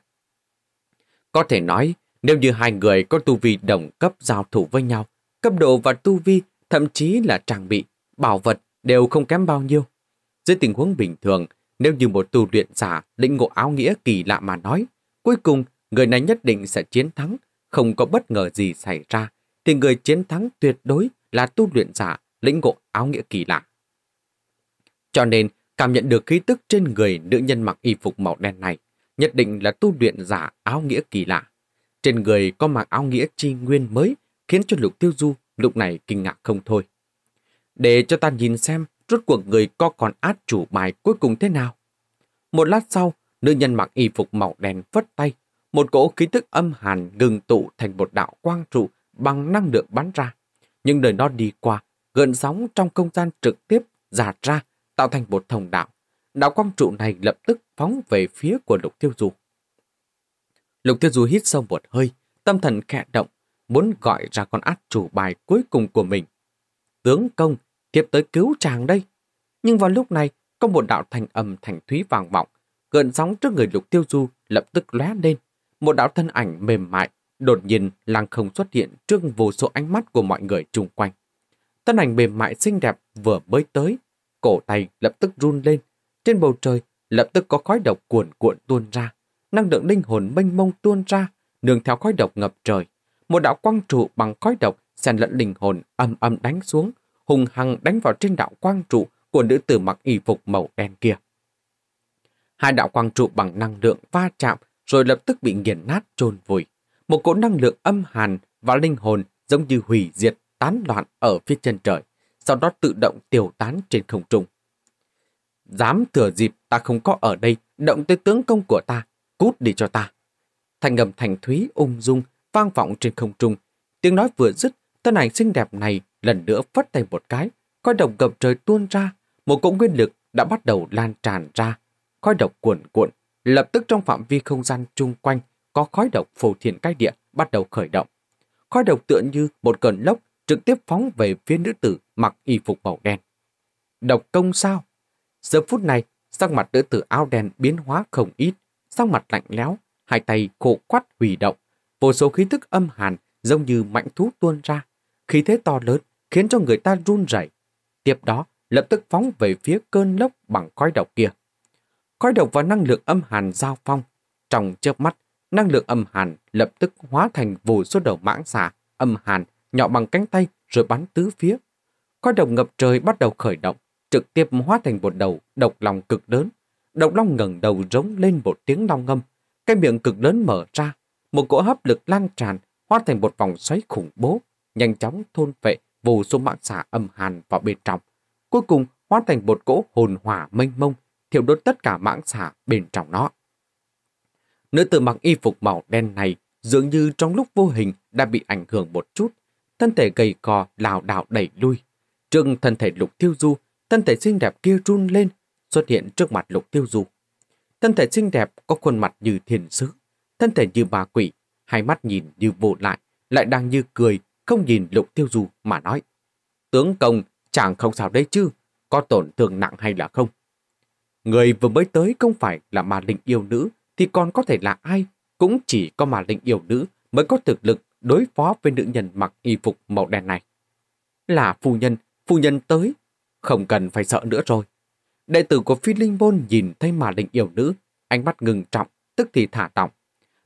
Có thể nói, nếu như hai người có tu vi đồng cấp giao thủ với nhau, cấp độ và tu vi, thậm chí là trang bị, bảo vật đều không kém bao nhiêu. Dưới tình huống bình thường, nếu như một tu luyện giả lĩnh ngộ áo nghĩa kỳ lạ mà nói, cuối cùng người này nhất định sẽ chiến thắng, không có bất ngờ gì xảy ra, thì người chiến thắng tuyệt đối là tu luyện giả lĩnh ngộ áo nghĩa kỳ lạ. Cho nên, cảm nhận được khí tức trên người nữ nhân mặc y phục màu đen này, nhất định là tu luyện giả áo nghĩa kỳ lạ. Trên người có mặc áo nghĩa chi nguyên mới, khiến cho Lục Tiêu Du lúc này kinh ngạc không thôi. Để cho ta nhìn xem, rốt cuộc người có còn át chủ bài cuối cùng thế nào. Một lát sau, nữ nhân mặc y phục màu đen vất tay, một cỗ khí tức âm hàn ngừng tụ thành một đạo quang trụ bằng năng lượng bắn ra. Nhưng đời nó đi qua, gợn sóng trong không gian trực tiếp giạt ra tạo thành một thông đạo. Đạo quang trụ này lập tức phóng về phía của lục tiêu du. Lục tiêu du hít sâu một hơi, tâm thần khẽ động, muốn gọi ra con át chủ bài cuối cùng của mình. Tướng công, tiếp tới cứu chàng đây. Nhưng vào lúc này, có một đạo thành âm thành thúy vàng vọng, cơn sóng trước người lục tiêu du lập tức lóe lên. Một đạo thân ảnh mềm mại, đột nhiên lang không xuất hiện trước vô số ánh mắt của mọi người chung quanh. Thân ảnh mềm mại xinh đẹp vừa mới tới, cổ tay lập tức run lên, trên bầu trời lập tức có khói độc cuồn cuộn tuôn ra, năng lượng linh hồn mênh mông tuôn ra, nương theo khói độc ngập trời, một đạo quang trụ bằng khói độc xen lẫn linh hồn âm âm đánh xuống, hùng hăng đánh vào trên đạo quang trụ của nữ tử mặc y phục màu đen kia. Hai đạo quang trụ bằng năng lượng va chạm rồi lập tức bị nghiền nát trôn vùi. Một cỗ năng lượng âm hàn và linh hồn giống như hủy diệt tán loạn ở phía chân trời sau đó tự động tiểu tán trên không trung. Dám thừa dịp ta không có ở đây, động tới tướng công của ta, cút đi cho ta. Thành ngầm thành thúy ung dung, vang vọng trên không trung. Tiếng nói vừa dứt, thân ảnh xinh đẹp này lần nữa phất tay một cái, khói độc gầm trời tuôn ra, một cỗ nguyên lực đã bắt đầu lan tràn ra. Khói độc cuộn cuộn, lập tức trong phạm vi không gian chung quanh có khói độc phù thiền cái địa bắt đầu khởi động. Khói độc tựa như một cơn lốc trực tiếp phóng về phía nữ tử mặc y phục màu đen. Độc công sao? Giờ phút này, sắc mặt nữ tử áo đen biến hóa không ít, sắc mặt lạnh lẽo, hai tay khổ quắt hủy động, vô số khí thức âm hàn giống như mạnh thú tuôn ra, khí thế to lớn khiến cho người ta run rẩy. Tiếp đó, lập tức phóng về phía cơn lốc bằng khói độc kia. Khói độc và năng lượng âm hàn giao phong, trong chớp mắt, năng lượng âm hàn lập tức hóa thành vô số đầu mãng xà âm hàn nhọ bằng cánh tay rồi bắn tứ phía. Khói độc ngập trời bắt đầu khởi động, trực tiếp hóa thành một đầu độc lòng cực lớn. Độc long ngẩng đầu rống lên một tiếng long ngâm, cái miệng cực lớn mở ra, một cỗ hấp lực lan tràn hóa thành một vòng xoáy khủng bố, nhanh chóng thôn vệ vù số mạng xả âm hàn vào bên trong. Cuối cùng hóa thành một cỗ hồn hỏa mênh mông, thiêu đốt tất cả mạng xả bên trong nó. Nữ tử mặc y phục màu đen này dường như trong lúc vô hình đã bị ảnh hưởng một chút thân thể gầy cò lảo đảo đẩy lui. Trưng thân thể Lục Tiêu Du, thân thể xinh đẹp kia run lên, xuất hiện trước mặt Lục Tiêu Du. Thân thể xinh đẹp có khuôn mặt như thiền sứ, thân thể như bà quỷ, hai mắt nhìn như vô lại, lại đang như cười, không nhìn Lục Tiêu Du mà nói. Tướng công, chàng không sao đấy chứ, có tổn thương nặng hay là không? Người vừa mới tới không phải là mà linh yêu nữ, thì còn có thể là ai? Cũng chỉ có mà linh yêu nữ mới có thực lực đối phó với nữ nhân mặc y phục màu đen này. Là phu nhân, phu nhân tới, không cần phải sợ nữa rồi. Đệ tử của Phi Linh Môn nhìn thấy mà linh yêu nữ, ánh mắt ngừng trọng, tức thì thả tỏng.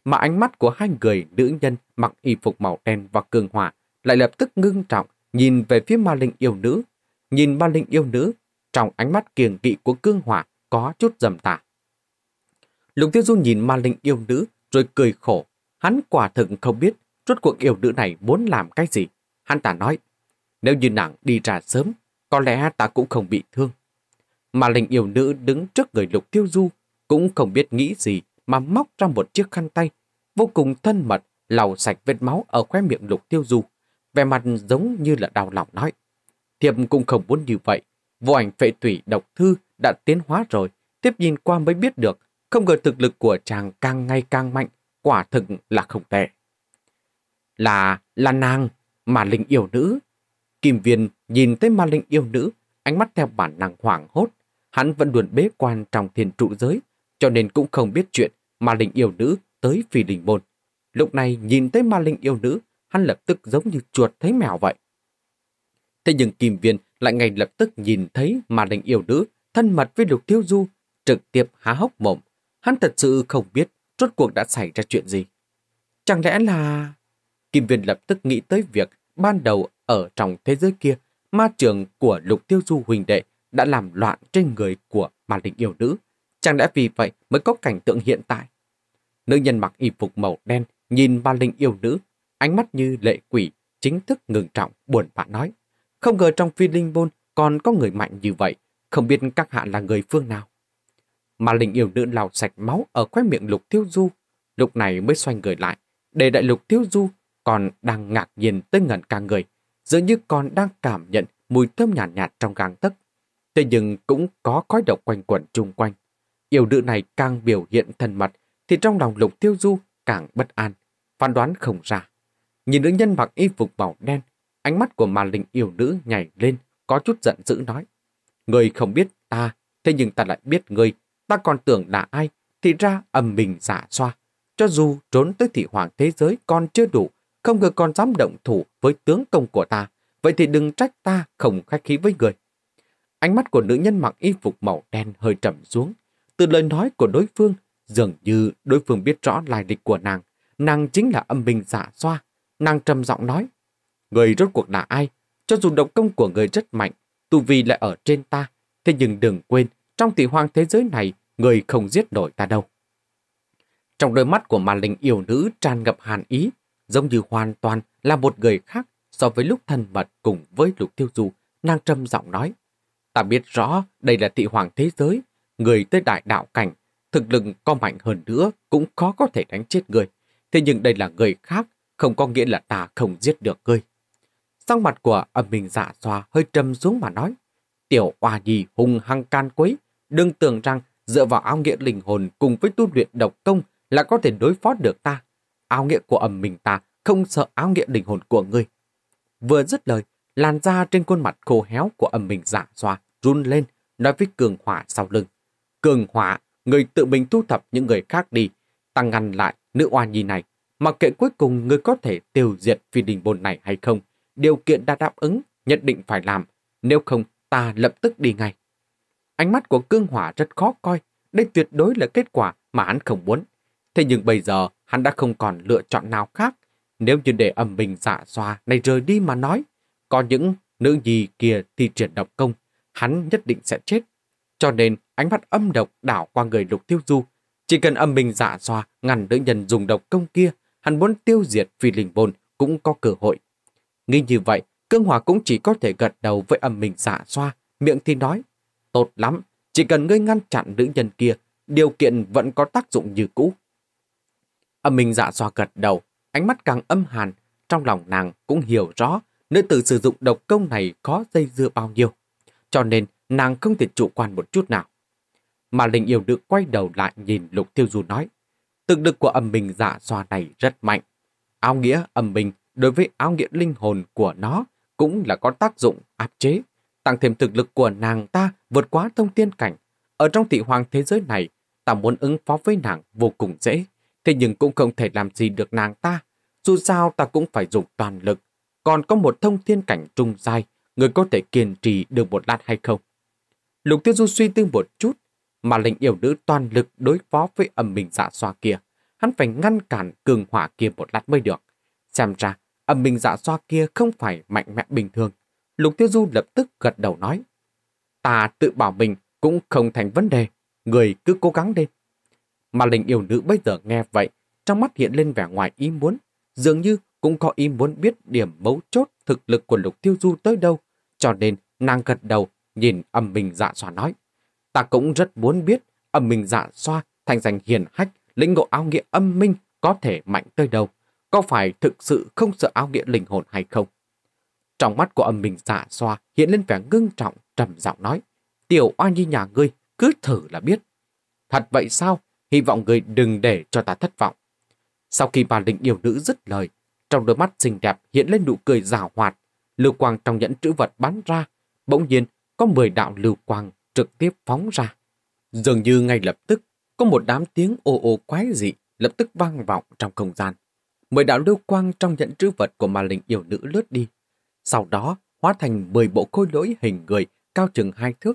Mà ánh mắt của hai người nữ nhân mặc y phục màu đen và cường hỏa lại lập tức ngưng trọng nhìn về phía ma linh yêu nữ. Nhìn ma linh yêu nữ, trong ánh mắt kiềng kỵ của cương hỏa có chút dầm tả. Lục Tiêu Du nhìn ma linh yêu nữ rồi cười khổ. Hắn quả thực không biết Suốt cuộc yêu nữ này muốn làm cái gì? Hắn ta nói, nếu như nàng đi ra sớm, có lẽ ta cũng không bị thương. Mà linh yêu nữ đứng trước người lục tiêu du, cũng không biết nghĩ gì mà móc ra một chiếc khăn tay, vô cùng thân mật, lau sạch vết máu ở khóe miệng lục tiêu du. vẻ mặt giống như là đau lòng nói. Thiệp cũng không muốn như vậy. Vô ảnh phệ thủy độc thư đã tiến hóa rồi, tiếp nhìn qua mới biết được, không ngờ thực lực của chàng càng ngày càng mạnh, quả thực là không tệ. Là, là nàng, mà linh yêu nữ. Kim viên nhìn thấy ma linh yêu nữ, ánh mắt theo bản năng hoảng hốt. Hắn vẫn luôn bế quan trong thiên trụ giới, cho nên cũng không biết chuyện ma linh yêu nữ tới phi đình môn. Lúc này nhìn thấy ma linh yêu nữ, hắn lập tức giống như chuột thấy mèo vậy. Thế nhưng Kim Viên lại ngay lập tức nhìn thấy ma linh yêu nữ thân mật với Lục Tiêu Du, trực tiếp há hốc mồm. Hắn thật sự không biết rốt cuộc đã xảy ra chuyện gì. Chẳng lẽ là... Kim Viên lập tức nghĩ tới việc ban đầu ở trong thế giới kia, ma trường của lục tiêu du huỳnh đệ đã làm loạn trên người của ma linh yêu nữ. Chẳng lẽ vì vậy mới có cảnh tượng hiện tại? Nữ nhân mặc y phục màu đen nhìn ma linh yêu nữ, ánh mắt như lệ quỷ, chính thức ngừng trọng, buồn bã nói. Không ngờ trong phi linh môn còn có người mạnh như vậy, không biết các hạ là người phương nào. Ma linh yêu nữ lau sạch máu ở khóe miệng lục tiêu du, lúc này mới xoay người lại, để đại lục tiêu du con đang ngạc nhiên tới ngẩn cả người, dường như con đang cảm nhận mùi thơm nhàn nhạt, nhạt trong gang tấc. Thế nhưng cũng có khói độc quanh quẩn chung quanh. Yêu nữ này càng biểu hiện thân mật, thì trong lòng lục tiêu du càng bất an, phán đoán không ra. Nhìn nữ nhân mặc y phục màu đen, ánh mắt của màn linh yêu nữ nhảy lên, có chút giận dữ nói. Người không biết ta, thế nhưng ta lại biết người, ta còn tưởng là ai, thì ra âm mình giả xoa. Cho dù trốn tới thị hoàng thế giới còn chưa đủ, không ngờ còn dám động thủ với tướng công của ta, vậy thì đừng trách ta không khách khí với người. Ánh mắt của nữ nhân mặc y phục màu đen hơi trầm xuống. Từ lời nói của đối phương, dường như đối phương biết rõ lai lịch của nàng. Nàng chính là âm minh giả xoa. Nàng trầm giọng nói, người rốt cuộc là ai? Cho dù động công của người rất mạnh, tu vi lại ở trên ta. Thế nhưng đừng quên, trong tỷ hoang thế giới này, người không giết nổi ta đâu. Trong đôi mắt của mà linh yêu nữ tràn ngập hàn ý, giống như hoàn toàn là một người khác so với lúc thân mật cùng với lục tiêu du, nàng trầm giọng nói. Ta biết rõ đây là thị hoàng thế giới, người tới đại đạo cảnh, thực lực có mạnh hơn nữa cũng khó có thể đánh chết người. Thế nhưng đây là người khác, không có nghĩa là ta không giết được ngươi. Sang mặt của âm mình dạ xoa hơi trầm xuống mà nói, tiểu oa nhi hung hăng can quấy, đừng tưởng rằng dựa vào áo nghĩa linh hồn cùng với tu luyện độc công là có thể đối phó được ta áo nghĩa của ẩm mình ta không sợ áo nghĩa đình hồn của ngươi. Vừa dứt lời, làn da trên khuôn mặt khô héo của ẩm mình giả dạ xoa, run lên, nói với cường hỏa sau lưng. Cường hỏa, người tự mình thu thập những người khác đi, tăng ngăn lại nữ oan nhi này. Mặc kệ cuối cùng người có thể tiêu diệt phi đình bồn này hay không, điều kiện đã đáp ứng, nhất định phải làm, nếu không ta lập tức đi ngay. Ánh mắt của cương hỏa rất khó coi, đây tuyệt đối là kết quả mà hắn không muốn. Thế nhưng bây giờ hắn đã không còn lựa chọn nào khác. Nếu như để ẩm bình dạ xoa này rời đi mà nói, có những nữ gì kia thì triển độc công, hắn nhất định sẽ chết. Cho nên ánh mắt âm độc đảo qua người lục tiêu du. Chỉ cần âm bình dạ xoa ngăn nữ nhân dùng độc công kia, hắn muốn tiêu diệt phi linh bồn cũng có cơ hội. Nghĩ như vậy, Cương Hòa cũng chỉ có thể gật đầu với âm bình dạ xoa, miệng thì nói, tốt lắm, chỉ cần ngươi ngăn chặn nữ nhân kia, điều kiện vẫn có tác dụng như cũ. Âm minh dạ xoa gật đầu, ánh mắt càng âm hàn, trong lòng nàng cũng hiểu rõ nữ tử sử dụng độc công này có dây dưa bao nhiêu. Cho nên nàng không thể chủ quan một chút nào. Mà linh yêu được quay đầu lại nhìn lục tiêu du nói, thực lực của âm minh dạ xoa này rất mạnh. Áo nghĩa âm minh đối với áo nghĩa linh hồn của nó cũng là có tác dụng áp chế, tăng thêm thực lực của nàng ta vượt quá thông tiên cảnh. Ở trong thị hoàng thế giới này, ta muốn ứng phó với nàng vô cùng dễ. Thế nhưng cũng không thể làm gì được nàng ta. Dù sao ta cũng phải dùng toàn lực. Còn có một thông thiên cảnh trung dài, người có thể kiên trì được một lát hay không? Lục tiêu du suy tư một chút, mà lệnh yêu nữ toàn lực đối phó với âm minh dạ xoa kia. Hắn phải ngăn cản cường hỏa kia một lát mới được. Xem ra, âm minh dạ xoa kia không phải mạnh mẽ bình thường. Lục tiêu du lập tức gật đầu nói. Ta tự bảo mình cũng không thành vấn đề, người cứ cố gắng lên. Mà linh yêu nữ bây giờ nghe vậy, trong mắt hiện lên vẻ ngoài ý muốn, dường như cũng có ý muốn biết điểm mấu chốt thực lực của Lục Tiêu Du tới đâu, cho nên nàng gật đầu, nhìn âm mình dạ xoa nói. Ta cũng rất muốn biết âm mình dạ xoa thành danh hiền hách, lĩnh ngộ áo nghĩa âm minh có thể mạnh tới đâu, có phải thực sự không sợ áo nghĩa linh hồn hay không? Trong mắt của âm mình dạ xoa hiện lên vẻ ngưng trọng, trầm giọng nói, tiểu oan nhi nhà ngươi, cứ thử là biết. Thật vậy sao? hy vọng người đừng để cho ta thất vọng. Sau khi bà linh yêu nữ dứt lời, trong đôi mắt xinh đẹp hiện lên nụ cười giả hoạt, lưu quang trong nhẫn trữ vật bắn ra, bỗng nhiên có 10 đạo lưu quang trực tiếp phóng ra. Dường như ngay lập tức, có một đám tiếng ô ô quái dị lập tức vang vọng trong không gian. Mười đạo lưu quang trong nhẫn trữ vật của ma linh yêu nữ lướt đi. Sau đó, hóa thành 10 bộ khôi lỗi hình người cao chừng hai thước.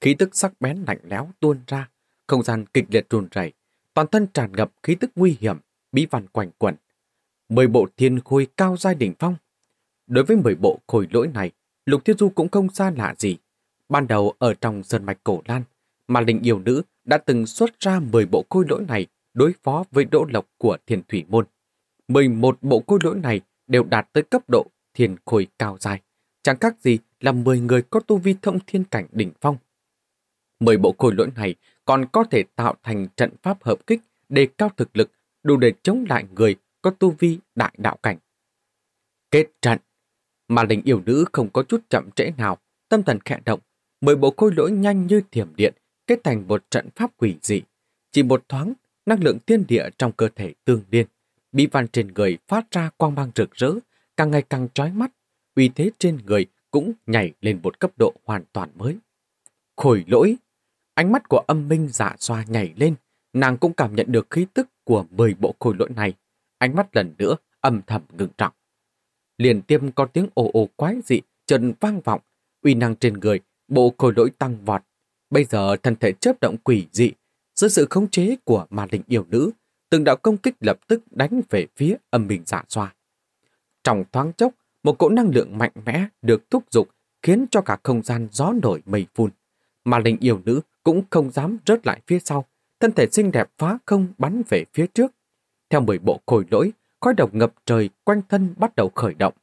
Khí tức sắc bén lạnh lẽo tuôn ra, không gian kịch liệt run rẩy, toàn thân tràn ngập khí tức nguy hiểm, bí văn quanh quẩn. Mười bộ thiên khôi cao giai đỉnh phong. Đối với mười bộ khôi lỗi này, Lục Thiên Du cũng không xa lạ gì. Ban đầu ở trong sơn mạch cổ lan, mà linh yêu nữ đã từng xuất ra mười bộ khôi lỗi này đối phó với đỗ lộc của thiền thủy môn. mười một bộ khôi lỗi này đều đạt tới cấp độ thiên khôi cao dài, chẳng khác gì là mười người có tu vi thông thiên cảnh đỉnh phong. mười bộ khôi lỗi này còn có thể tạo thành trận pháp hợp kích để cao thực lực đủ để chống lại người có tu vi đại đạo cảnh. Kết trận Mà linh yêu nữ không có chút chậm trễ nào, tâm thần khẽ động, mười bộ khôi lỗi nhanh như thiểm điện kết thành một trận pháp quỷ dị. Chỉ một thoáng, năng lượng tiên địa trong cơ thể tương liên, bị văn trên người phát ra quang mang rực rỡ, càng ngày càng trói mắt, uy thế trên người cũng nhảy lên một cấp độ hoàn toàn mới. Khôi lỗi Ánh mắt của âm minh dạ xoa nhảy lên, nàng cũng cảm nhận được khí tức của 10 bộ khôi lỗi này. Ánh mắt lần nữa âm thầm ngừng trọng. Liền tiêm có tiếng ồ ồ quái dị, trần vang vọng, uy năng trên người, bộ khôi lỗi tăng vọt. Bây giờ thân thể chớp động quỷ dị, dưới sự khống chế của ma linh yêu nữ, từng đạo công kích lập tức đánh về phía âm minh dạ xoa. Trong thoáng chốc, một cỗ năng lượng mạnh mẽ được thúc giục khiến cho cả không gian gió nổi mây phun. Mà linh yêu nữ cũng không dám rớt lại phía sau, thân thể xinh đẹp phá không bắn về phía trước. Theo mười bộ khôi lỗi, khói độc ngập trời quanh thân bắt đầu khởi động.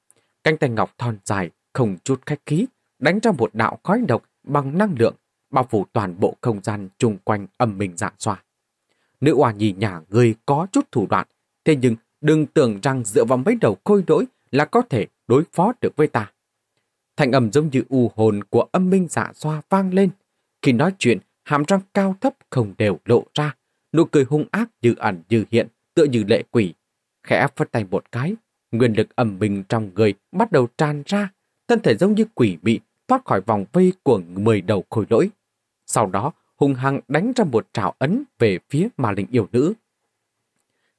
Cánh tay ngọc thon dài, không chút khách khí, đánh ra một đạo khói độc bằng năng lượng, bao phủ toàn bộ không gian chung quanh âm mình dạng xoa. Nữ hòa nhì nhà người có chút thủ đoạn, thế nhưng đừng tưởng rằng dựa vào mấy đầu khôi lỗi là có thể đối phó được với ta. Thành âm giống như u hồn của âm minh dạ xoa vang lên. Khi nói chuyện, hàm răng cao thấp không đều lộ ra, nụ cười hung ác như ẩn như hiện, tựa như lệ quỷ. Khẽ phất tay một cái, nguyên lực ẩm bình trong người bắt đầu tràn ra, thân thể giống như quỷ bị thoát khỏi vòng vây của mười đầu khối lỗi. Sau đó, hung hăng đánh ra một trào ấn về phía ma linh yêu nữ.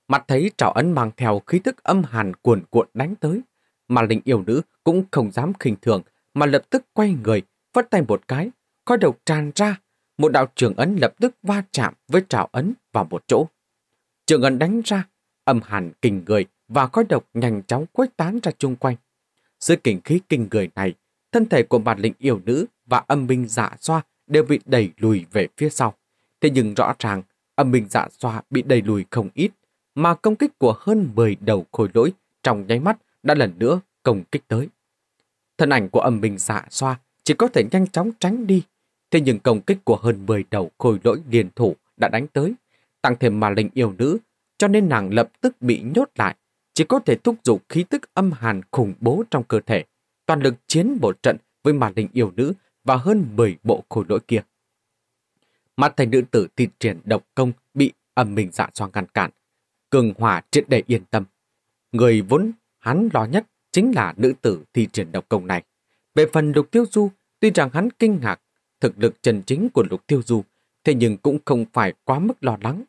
Mặt thấy trào ấn mang theo khí thức âm hàn cuồn cuộn đánh tới, mà linh yêu nữ cũng không dám khinh thường mà lập tức quay người, vất tay một cái, coi đầu tràn ra, một đạo trường ấn lập tức va chạm với trào ấn vào một chỗ. Trường ấn đánh ra, âm hàn kinh người và khói độc nhanh chóng quét tán ra chung quanh. Dưới kinh khí kinh người này, thân thể của bản lĩnh yêu nữ và âm minh dạ xoa đều bị đẩy lùi về phía sau. Thế nhưng rõ ràng, âm minh dạ xoa bị đẩy lùi không ít, mà công kích của hơn 10 đầu khôi lỗi trong nháy mắt đã lần nữa công kích tới. Thân ảnh của âm minh dạ xoa chỉ có thể nhanh chóng tránh đi Thế nhưng công kích của hơn 10 đầu khôi lỗi điền thủ đã đánh tới, tăng thêm mà linh yêu nữ, cho nên nàng lập tức bị nhốt lại, chỉ có thể thúc giục khí tức âm hàn khủng bố trong cơ thể, toàn lực chiến một trận với màn linh yêu nữ và hơn 10 bộ khối lỗi kia. Mặt thành nữ tử thi triển độc công bị âm minh dạ xoang ngăn cản, cường hỏa triệt để yên tâm. Người vốn hắn lo nhất chính là nữ tử thi triển độc công này. Về phần lục tiêu du, tuy rằng hắn kinh ngạc thực lực chân chính của lục tiêu du, thế nhưng cũng không phải quá mức lo lắng.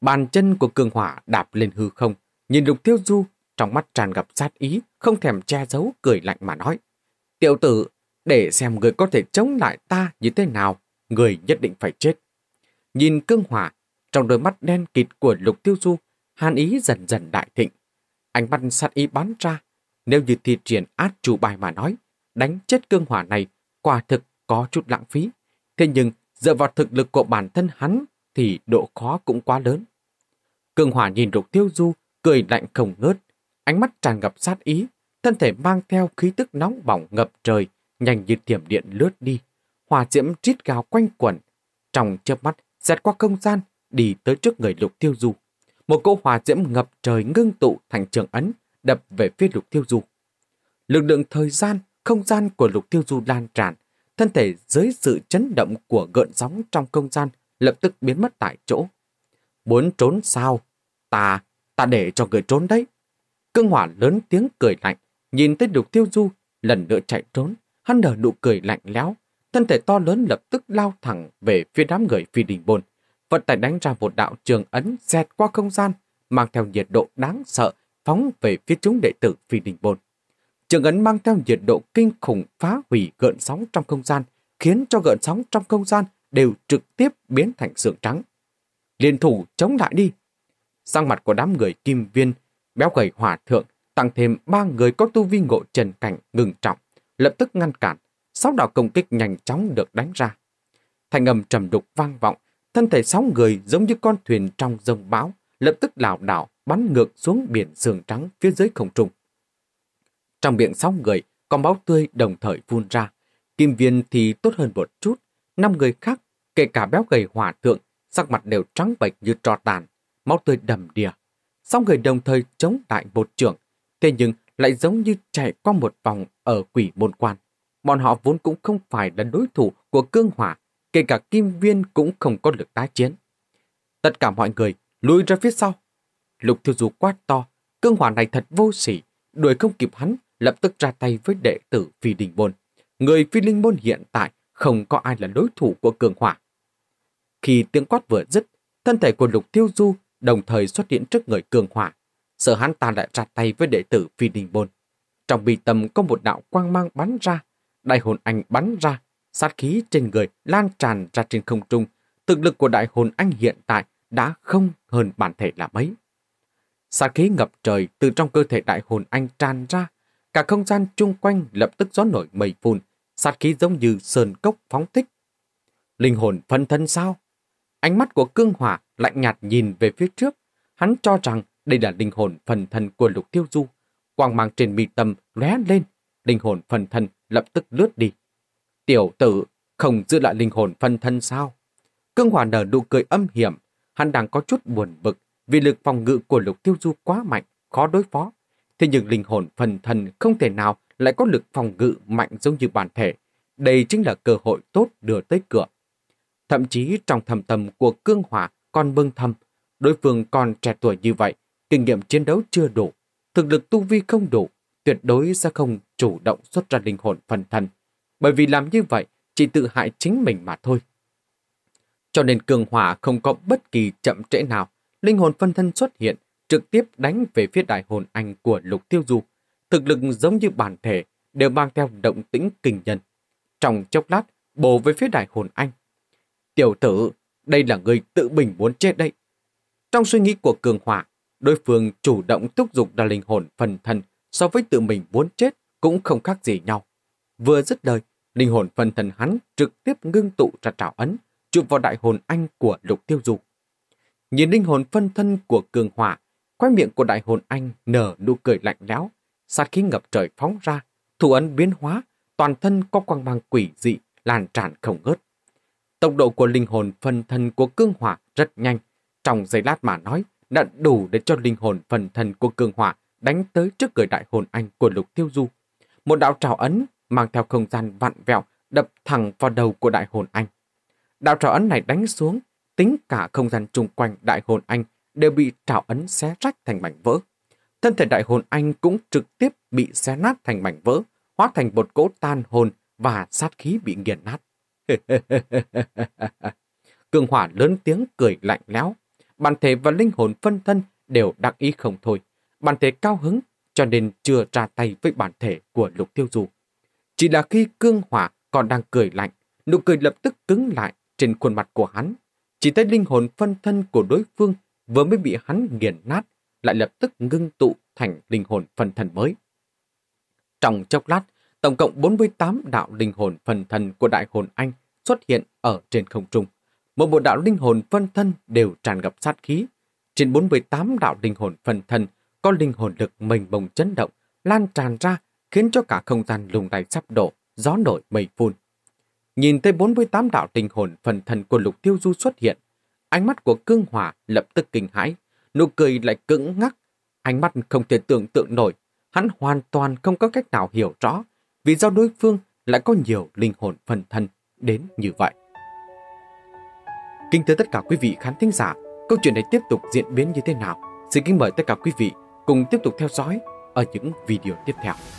Bàn chân của cường hỏa đạp lên hư không, nhìn lục tiêu du, trong mắt tràn gặp sát ý, không thèm che giấu, cười lạnh mà nói. Tiểu tử, để xem người có thể chống lại ta như thế nào, người nhất định phải chết. Nhìn cương hỏa, trong đôi mắt đen kịt của lục tiêu du, hàn ý dần dần đại thịnh. Ánh mắt sát ý bắn ra, nếu như thi triển át chủ bài mà nói, đánh chết cương hỏa này, quả thực có chút lãng phí. Thế nhưng dựa vào thực lực của bản thân hắn thì độ khó cũng quá lớn. Cường hỏa nhìn Lục Tiêu Du, cười lạnh không ngớt, ánh mắt tràn ngập sát ý, thân thể mang theo khí tức nóng bỏng ngập trời, nhanh như tiềm điện lướt đi. Hỏa diễm trít gào quanh quẩn, trong chớp mắt xét qua không gian, đi tới trước người Lục Tiêu Du. Một cỗ hỏa diễm ngập trời ngưng tụ thành trường ấn, đập về phía Lục Tiêu Du. Lực lượng thời gian, không gian của Lục Tiêu Du lan tràn, thân thể dưới sự chấn động của gợn sóng trong không gian lập tức biến mất tại chỗ. Muốn trốn sao? Ta, ta để cho người trốn đấy. Cương hỏa lớn tiếng cười lạnh, nhìn tới đục tiêu du, lần nữa chạy trốn, hắn nở nụ cười lạnh lẽo, thân thể to lớn lập tức lao thẳng về phía đám người phi đình bồn. Vận tải đánh ra một đạo trường ấn xẹt qua không gian, mang theo nhiệt độ đáng sợ, phóng về phía chúng đệ tử phi đình bồn. Trường ấn mang theo nhiệt độ kinh khủng phá hủy gợn sóng trong không gian, khiến cho gợn sóng trong không gian đều trực tiếp biến thành sương trắng. Liên thủ chống lại đi. Sang mặt của đám người kim viên, béo gầy hòa thượng, tăng thêm ba người có tu vi ngộ trần cảnh ngừng trọng, lập tức ngăn cản, sáu đạo công kích nhanh chóng được đánh ra. Thành âm trầm đục vang vọng, thân thể sáu người giống như con thuyền trong rông bão, lập tức lảo đảo bắn ngược xuống biển sương trắng phía dưới không trung. Trong miệng sáu người có máu tươi đồng thời phun ra. Kim viên thì tốt hơn một chút. Năm người khác, kể cả béo gầy hòa thượng, sắc mặt đều trắng bệch như tro tàn, máu tươi đầm đìa. Sáu người đồng thời chống lại một trưởng thế nhưng lại giống như chạy qua một vòng ở quỷ môn quan. Bọn họ vốn cũng không phải là đối thủ của cương hỏa, kể cả kim viên cũng không có lực tái chiến. Tất cả mọi người lùi ra phía sau. Lục thiêu dù quát to, cương hỏa này thật vô sỉ, đuổi không kịp hắn lập tức ra tay với đệ tử Phi Đình Môn. Người Phi đình Môn hiện tại không có ai là đối thủ của Cường Hỏa. Khi tiếng quát vừa dứt, thân thể của Lục Tiêu Du đồng thời xuất hiện trước người Cường Hỏa, sợ hắn ta lại ra tay với đệ tử Phi Đình Môn. Trong bì tâm có một đạo quang mang bắn ra, đại hồn anh bắn ra, sát khí trên người lan tràn ra trên không trung, thực lực của đại hồn anh hiện tại đã không hơn bản thể là mấy. Sát khí ngập trời từ trong cơ thể đại hồn anh tràn ra, Cả không gian chung quanh lập tức gió nổi mây phun, sát khí giống như sơn cốc phóng thích. Linh hồn phân thân sao? Ánh mắt của cương hỏa lạnh nhạt nhìn về phía trước. Hắn cho rằng đây là linh hồn phần thân của lục tiêu du. Quang mang trên mi tâm lóe lên, linh hồn phần thân lập tức lướt đi. Tiểu tử không giữ lại linh hồn phân thân sao? Cương hỏa nở nụ cười âm hiểm, hắn đang có chút buồn bực vì lực phòng ngự của lục tiêu du quá mạnh, khó đối phó. Thế nhưng linh hồn phần thân không thể nào lại có lực phòng ngự mạnh giống như bản thể. Đây chính là cơ hội tốt đưa tới cửa. Thậm chí trong thầm tâm của cương hỏa còn bưng thầm, đối phương còn trẻ tuổi như vậy, kinh nghiệm chiến đấu chưa đủ, thực lực tu vi không đủ, tuyệt đối sẽ không chủ động xuất ra linh hồn phần thân, Bởi vì làm như vậy, chỉ tự hại chính mình mà thôi. Cho nên cường hỏa không có bất kỳ chậm trễ nào, linh hồn phân thân xuất hiện, trực tiếp đánh về phía đại hồn anh của Lục Tiêu Du. Thực lực giống như bản thể, đều mang theo động tĩnh kinh nhân. Trong chốc lát, bổ về phía đại hồn anh. Tiểu tử, đây là người tự mình muốn chết đây Trong suy nghĩ của Cường Hỏa, đối phương chủ động thúc giục ra linh hồn phần thân so với tự mình muốn chết cũng không khác gì nhau. Vừa dứt lời, linh hồn phần thân hắn trực tiếp ngưng tụ ra trảo ấn, chụp vào đại hồn anh của Lục Tiêu Du. Nhìn linh hồn phân thân của Cường Hỏa Khoai miệng của đại hồn anh nở nụ cười lạnh lẽo, sát khí ngập trời phóng ra, thủ ấn biến hóa, toàn thân có quang mang quỷ dị, lan tràn không ngớt. Tốc độ của linh hồn phần thân của cương hỏa rất nhanh, trong giây lát mà nói, đã đủ để cho linh hồn phần thân của cương hỏa đánh tới trước cửa đại hồn anh của lục tiêu du. Một đạo trào ấn mang theo không gian vặn vẹo đập thẳng vào đầu của đại hồn anh. Đạo trào ấn này đánh xuống, tính cả không gian chung quanh đại hồn anh đều bị trảo ấn xé rách thành mảnh vỡ. Thân thể đại hồn anh cũng trực tiếp bị xé nát thành mảnh vỡ, hóa thành bột cỗ tan hồn và sát khí bị nghiền nát. <laughs> Cường hỏa lớn tiếng cười lạnh lẽo. Bản thể và linh hồn phân thân đều đắc ý không thôi. Bản thể cao hứng cho nên chưa ra tay với bản thể của lục tiêu dù. Chỉ là khi cương hỏa còn đang cười lạnh, nụ cười lập tức cứng lại trên khuôn mặt của hắn. Chỉ thấy linh hồn phân thân của đối phương vừa mới bị hắn nghiền nát, lại lập tức ngưng tụ thành linh hồn phần thần mới. Trong chốc lát, tổng cộng 48 đạo linh hồn phần thần của đại hồn anh xuất hiện ở trên không trung. một bộ đạo linh hồn phân thân đều tràn ngập sát khí. Trên 48 đạo linh hồn phân thân có linh hồn lực mênh mông chấn động, lan tràn ra, khiến cho cả không gian lùng này sắp đổ, gió nổi mây phun. Nhìn thấy 48 đạo linh hồn phần thân của lục tiêu du xuất hiện, Ánh mắt của cương hỏa lập tức kinh hãi, nụ cười lại cứng ngắc. Ánh mắt không thể tưởng tượng nổi, hắn hoàn toàn không có cách nào hiểu rõ vì do đối phương lại có nhiều linh hồn phần thân đến như vậy. Kính thưa tất cả quý vị khán thính giả, câu chuyện này tiếp tục diễn biến như thế nào? Xin kính mời tất cả quý vị cùng tiếp tục theo dõi ở những video tiếp theo.